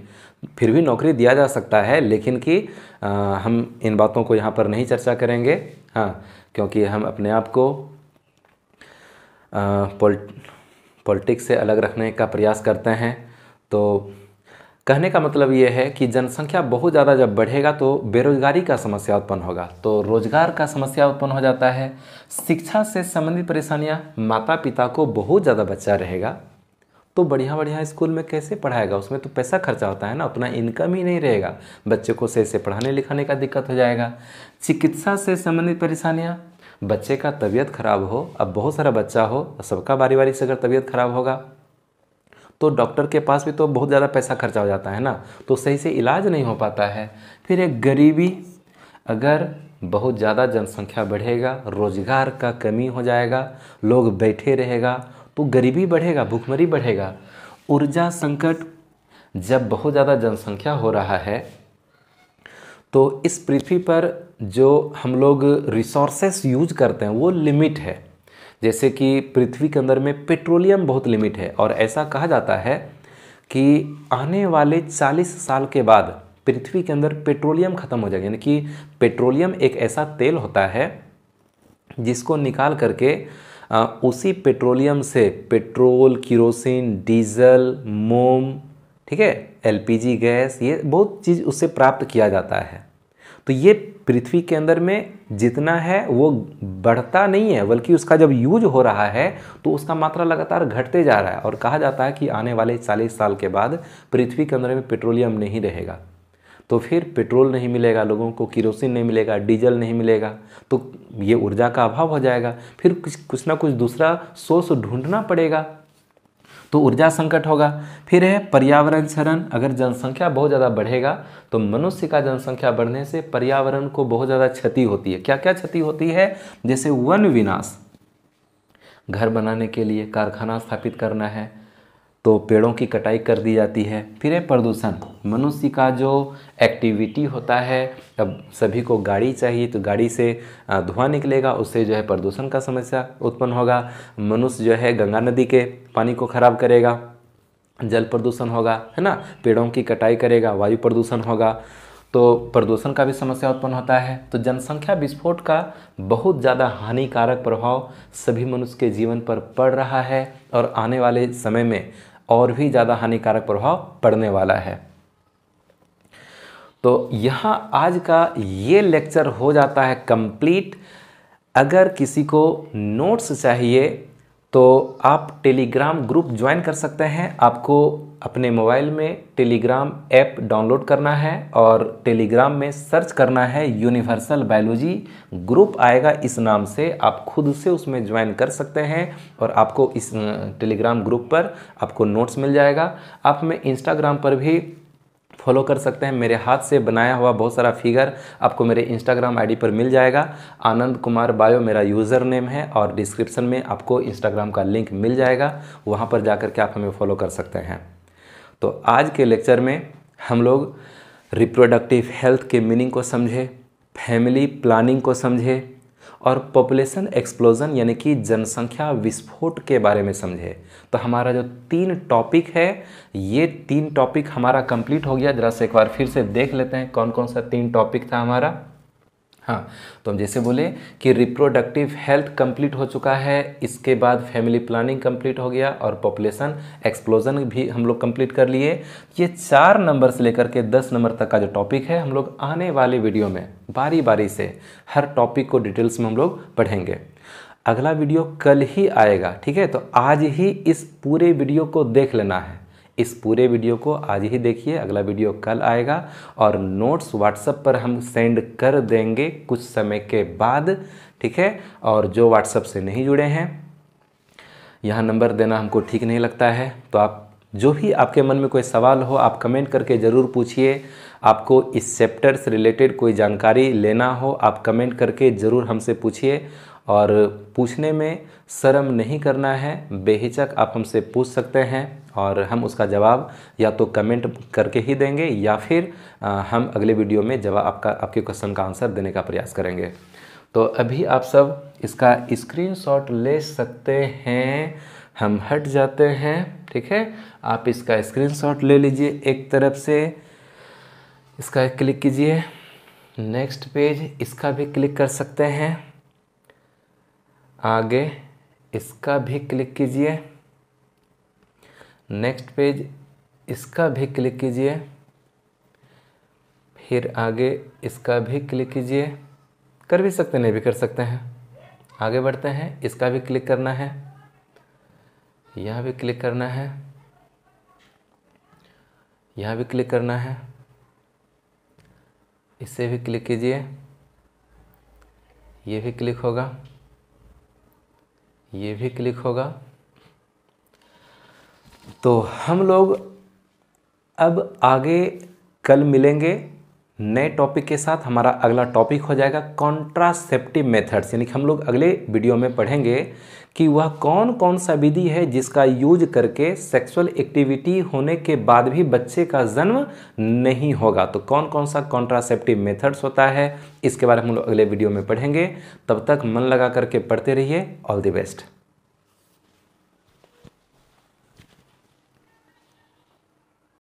फिर भी नौकरी दिया जा सकता है लेकिन कि हम इन बातों को यहाँ पर नहीं चर्चा करेंगे हाँ क्योंकि हम अपने आप को पॉलिटिक्स से अलग रखने का प्रयास करते हैं तो कहने का मतलब ये है कि जनसंख्या बहुत ज़्यादा जब बढ़ेगा तो बेरोजगारी का समस्या उत्पन्न होगा तो रोजगार का समस्या उत्पन्न हो जाता है शिक्षा से संबंधित परेशानियाँ माता पिता को बहुत ज़्यादा बच्चा रहेगा तो बढ़िया बढ़िया स्कूल में कैसे पढ़ाएगा उसमें तो पैसा खर्चा होता है ना उतना इनकम ही नहीं रहेगा बच्चे को सही से पढ़ाने लिखाने का दिक्कत हो जाएगा चिकित्सा से संबंधित परेशानियाँ बच्चे का तबीयत खराब हो अब बहुत सारा बच्चा हो सबका बारी बारी से अगर तबीयत खराब होगा तो डॉक्टर के पास भी तो बहुत ज़्यादा पैसा खर्चा हो जाता है ना तो सही से इलाज नहीं हो पाता है फिर एक गरीबी अगर बहुत ज़्यादा जनसंख्या बढ़ेगा रोज़गार का कमी हो जाएगा लोग बैठे रहेगा तो गरीबी बढ़ेगा भुखमरी बढ़ेगा ऊर्जा संकट जब बहुत ज़्यादा जनसंख्या हो रहा है तो इस पृथ्वी पर जो हम लोग रिसोर्सेस यूज करते हैं वो लिमिट है जैसे कि पृथ्वी के अंदर में पेट्रोलियम बहुत लिमिट है और ऐसा कहा जाता है कि आने वाले 40 साल के बाद पृथ्वी के अंदर पेट्रोलियम ख़त्म हो जाएगा यानी कि पेट्रोलियम एक ऐसा तेल होता है जिसको निकाल करके आ, उसी पेट्रोलियम से पेट्रोल किरोसिन डीजल मोम ठीक है एलपीजी गैस ये बहुत चीज़ उससे प्राप्त किया जाता है तो ये पृथ्वी के अंदर में जितना है वो बढ़ता नहीं है बल्कि उसका जब यूज हो रहा है तो उसका मात्रा लगातार घटते जा रहा है और कहा जाता है कि आने वाले चालीस साल के बाद पृथ्वी के अंदर में पेट्रोलियम नहीं रहेगा तो फिर पेट्रोल नहीं मिलेगा लोगों को किरोसिन नहीं मिलेगा डीजल नहीं मिलेगा तो ये ऊर्जा का अभाव हो जाएगा फिर कुछ कुछ ना कुछ दूसरा सोर्स ढूंढना पड़ेगा तो ऊर्जा संकट होगा फिर है पर्यावरण क्षरण अगर जनसंख्या बहुत ज़्यादा बढ़ेगा तो मनुष्य का जनसंख्या बढ़ने से पर्यावरण को बहुत ज़्यादा क्षति होती है क्या क्या क्षति होती है जैसे वन विनाश घर बनाने के लिए कारखाना स्थापित करना है तो पेड़ों की कटाई कर दी जाती है फिर है प्रदूषण मनुष्य का जो एक्टिविटी होता है अब सभी को गाड़ी चाहिए तो गाड़ी से धुआं निकलेगा उससे जो है प्रदूषण का समस्या उत्पन्न होगा मनुष्य जो है गंगा नदी के पानी को खराब करेगा जल प्रदूषण होगा है ना पेड़ों की कटाई करेगा वायु प्रदूषण होगा तो प्रदूषण का भी समस्या उत्पन्न होता है तो जनसंख्या विस्फोट का बहुत ज़्यादा हानिकारक प्रभाव सभी मनुष्य के जीवन पर पड़ रहा है और आने वाले समय में और भी ज़्यादा हानिकारक प्रभाव पड़ने वाला है तो यहाँ आज का ये लेक्चर हो जाता है कंप्लीट अगर किसी को नोट्स चाहिए तो आप टेलीग्राम ग्रुप ज्वाइन कर सकते हैं आपको अपने मोबाइल में टेलीग्राम ऐप डाउनलोड करना है और टेलीग्राम में सर्च करना है यूनिवर्सल बायोलॉजी ग्रुप आएगा इस नाम से आप खुद से उसमें ज्वाइन कर सकते हैं और आपको इस टेलीग्राम ग्रुप पर आपको नोट्स मिल जाएगा आप में इंस्टाग्राम पर भी फॉलो कर सकते हैं मेरे हाथ से बनाया हुआ बहुत सारा फिगर आपको मेरे इंस्टाग्राम आईडी पर मिल जाएगा आनंद कुमार बायो मेरा यूज़र नेम है और डिस्क्रिप्शन में आपको इंस्टाग्राम का लिंक मिल जाएगा वहाँ पर जा के आप हमें फॉलो कर सकते हैं तो आज के लेक्चर में हम लोग रिप्रोडक्टिव हेल्थ के मीनिंग को समझे फैमिली प्लानिंग को समझें और पॉपुलेशन एक्सप्लोजन यानी कि जनसंख्या विस्फोट के बारे में समझे तो हमारा जो तीन टॉपिक है ये तीन टॉपिक हमारा कंप्लीट हो गया ज़रा से एक बार फिर से देख लेते हैं कौन कौन सा तीन टॉपिक था हमारा हाँ तो हम जैसे बोले कि रिप्रोडक्टिव हेल्थ कंप्लीट हो चुका है इसके बाद फैमिली प्लानिंग कंप्लीट हो गया और पॉपुलेशन एक्सप्लोजन भी हम लोग कंप्लीट कर लिए ये चार नंबर से लेकर के दस नंबर तक का जो टॉपिक है हम लोग आने वाले वीडियो में बारी बारी से हर टॉपिक को डिटेल्स में हम लोग पढ़ेंगे अगला वीडियो कल ही आएगा ठीक है तो आज ही इस पूरे वीडियो को देख लेना है इस पूरे वीडियो को आज ही देखिए अगला वीडियो कल आएगा और नोट्स व्हाट्सएप पर हम सेंड कर देंगे कुछ समय के बाद ठीक है और जो व्हाट्सएप से नहीं जुड़े हैं यहाँ नंबर देना हमको ठीक नहीं लगता है तो आप जो भी आपके मन में कोई सवाल हो आप कमेंट करके ज़रूर पूछिए आपको इस चैप्टर से रिलेटेड कोई जानकारी लेना हो आप कमेंट करके ज़रूर हमसे पूछिए और पूछने में शर्म नहीं करना है बेहिचक आप हमसे पूछ सकते हैं और हम उसका जवाब या तो कमेंट करके ही देंगे या फिर हम अगले वीडियो में जवाब आपका आपके क्वेश्चन का आंसर देने का प्रयास करेंगे तो अभी आप सब इसका स्क्रीनशॉट ले सकते हैं हम हट जाते हैं ठीक है आप इसका स्क्रीनशॉट ले लीजिए एक तरफ से इसका क्लिक कीजिए नेक्स्ट पेज इसका भी क्लिक कर सकते हैं आगे इसका भी क्लिक कीजिए नेक्स्ट पेज इसका भी क्लिक कीजिए फिर आगे इसका भी क्लिक कीजिए कर भी सकते नहीं भी कर सकते हैं आगे बढ़ते हैं इसका भी क्लिक करना है यह भी क्लिक करना है यह भी क्लिक करना है इसे भी क्लिक कीजिए ये भी क्लिक होगा ये भी क्लिक होगा तो हम लोग अब आगे कल मिलेंगे नए टॉपिक के साथ हमारा अगला टॉपिक हो जाएगा कॉन्ट्रासेप्टिव मेथड्स यानी कि हम लोग अगले वीडियो में पढ़ेंगे कि वह कौन कौन सा विधि है जिसका यूज करके सेक्सुअल एक्टिविटी होने के बाद भी बच्चे का जन्म नहीं होगा तो कौन कौन सा कॉन्ट्रासेप्टिव मेथड्स होता है इसके बारे में हम लोग अगले वीडियो में पढ़ेंगे तब तक मन लगा करके पढ़ते रहिए ऑल द बेस्ट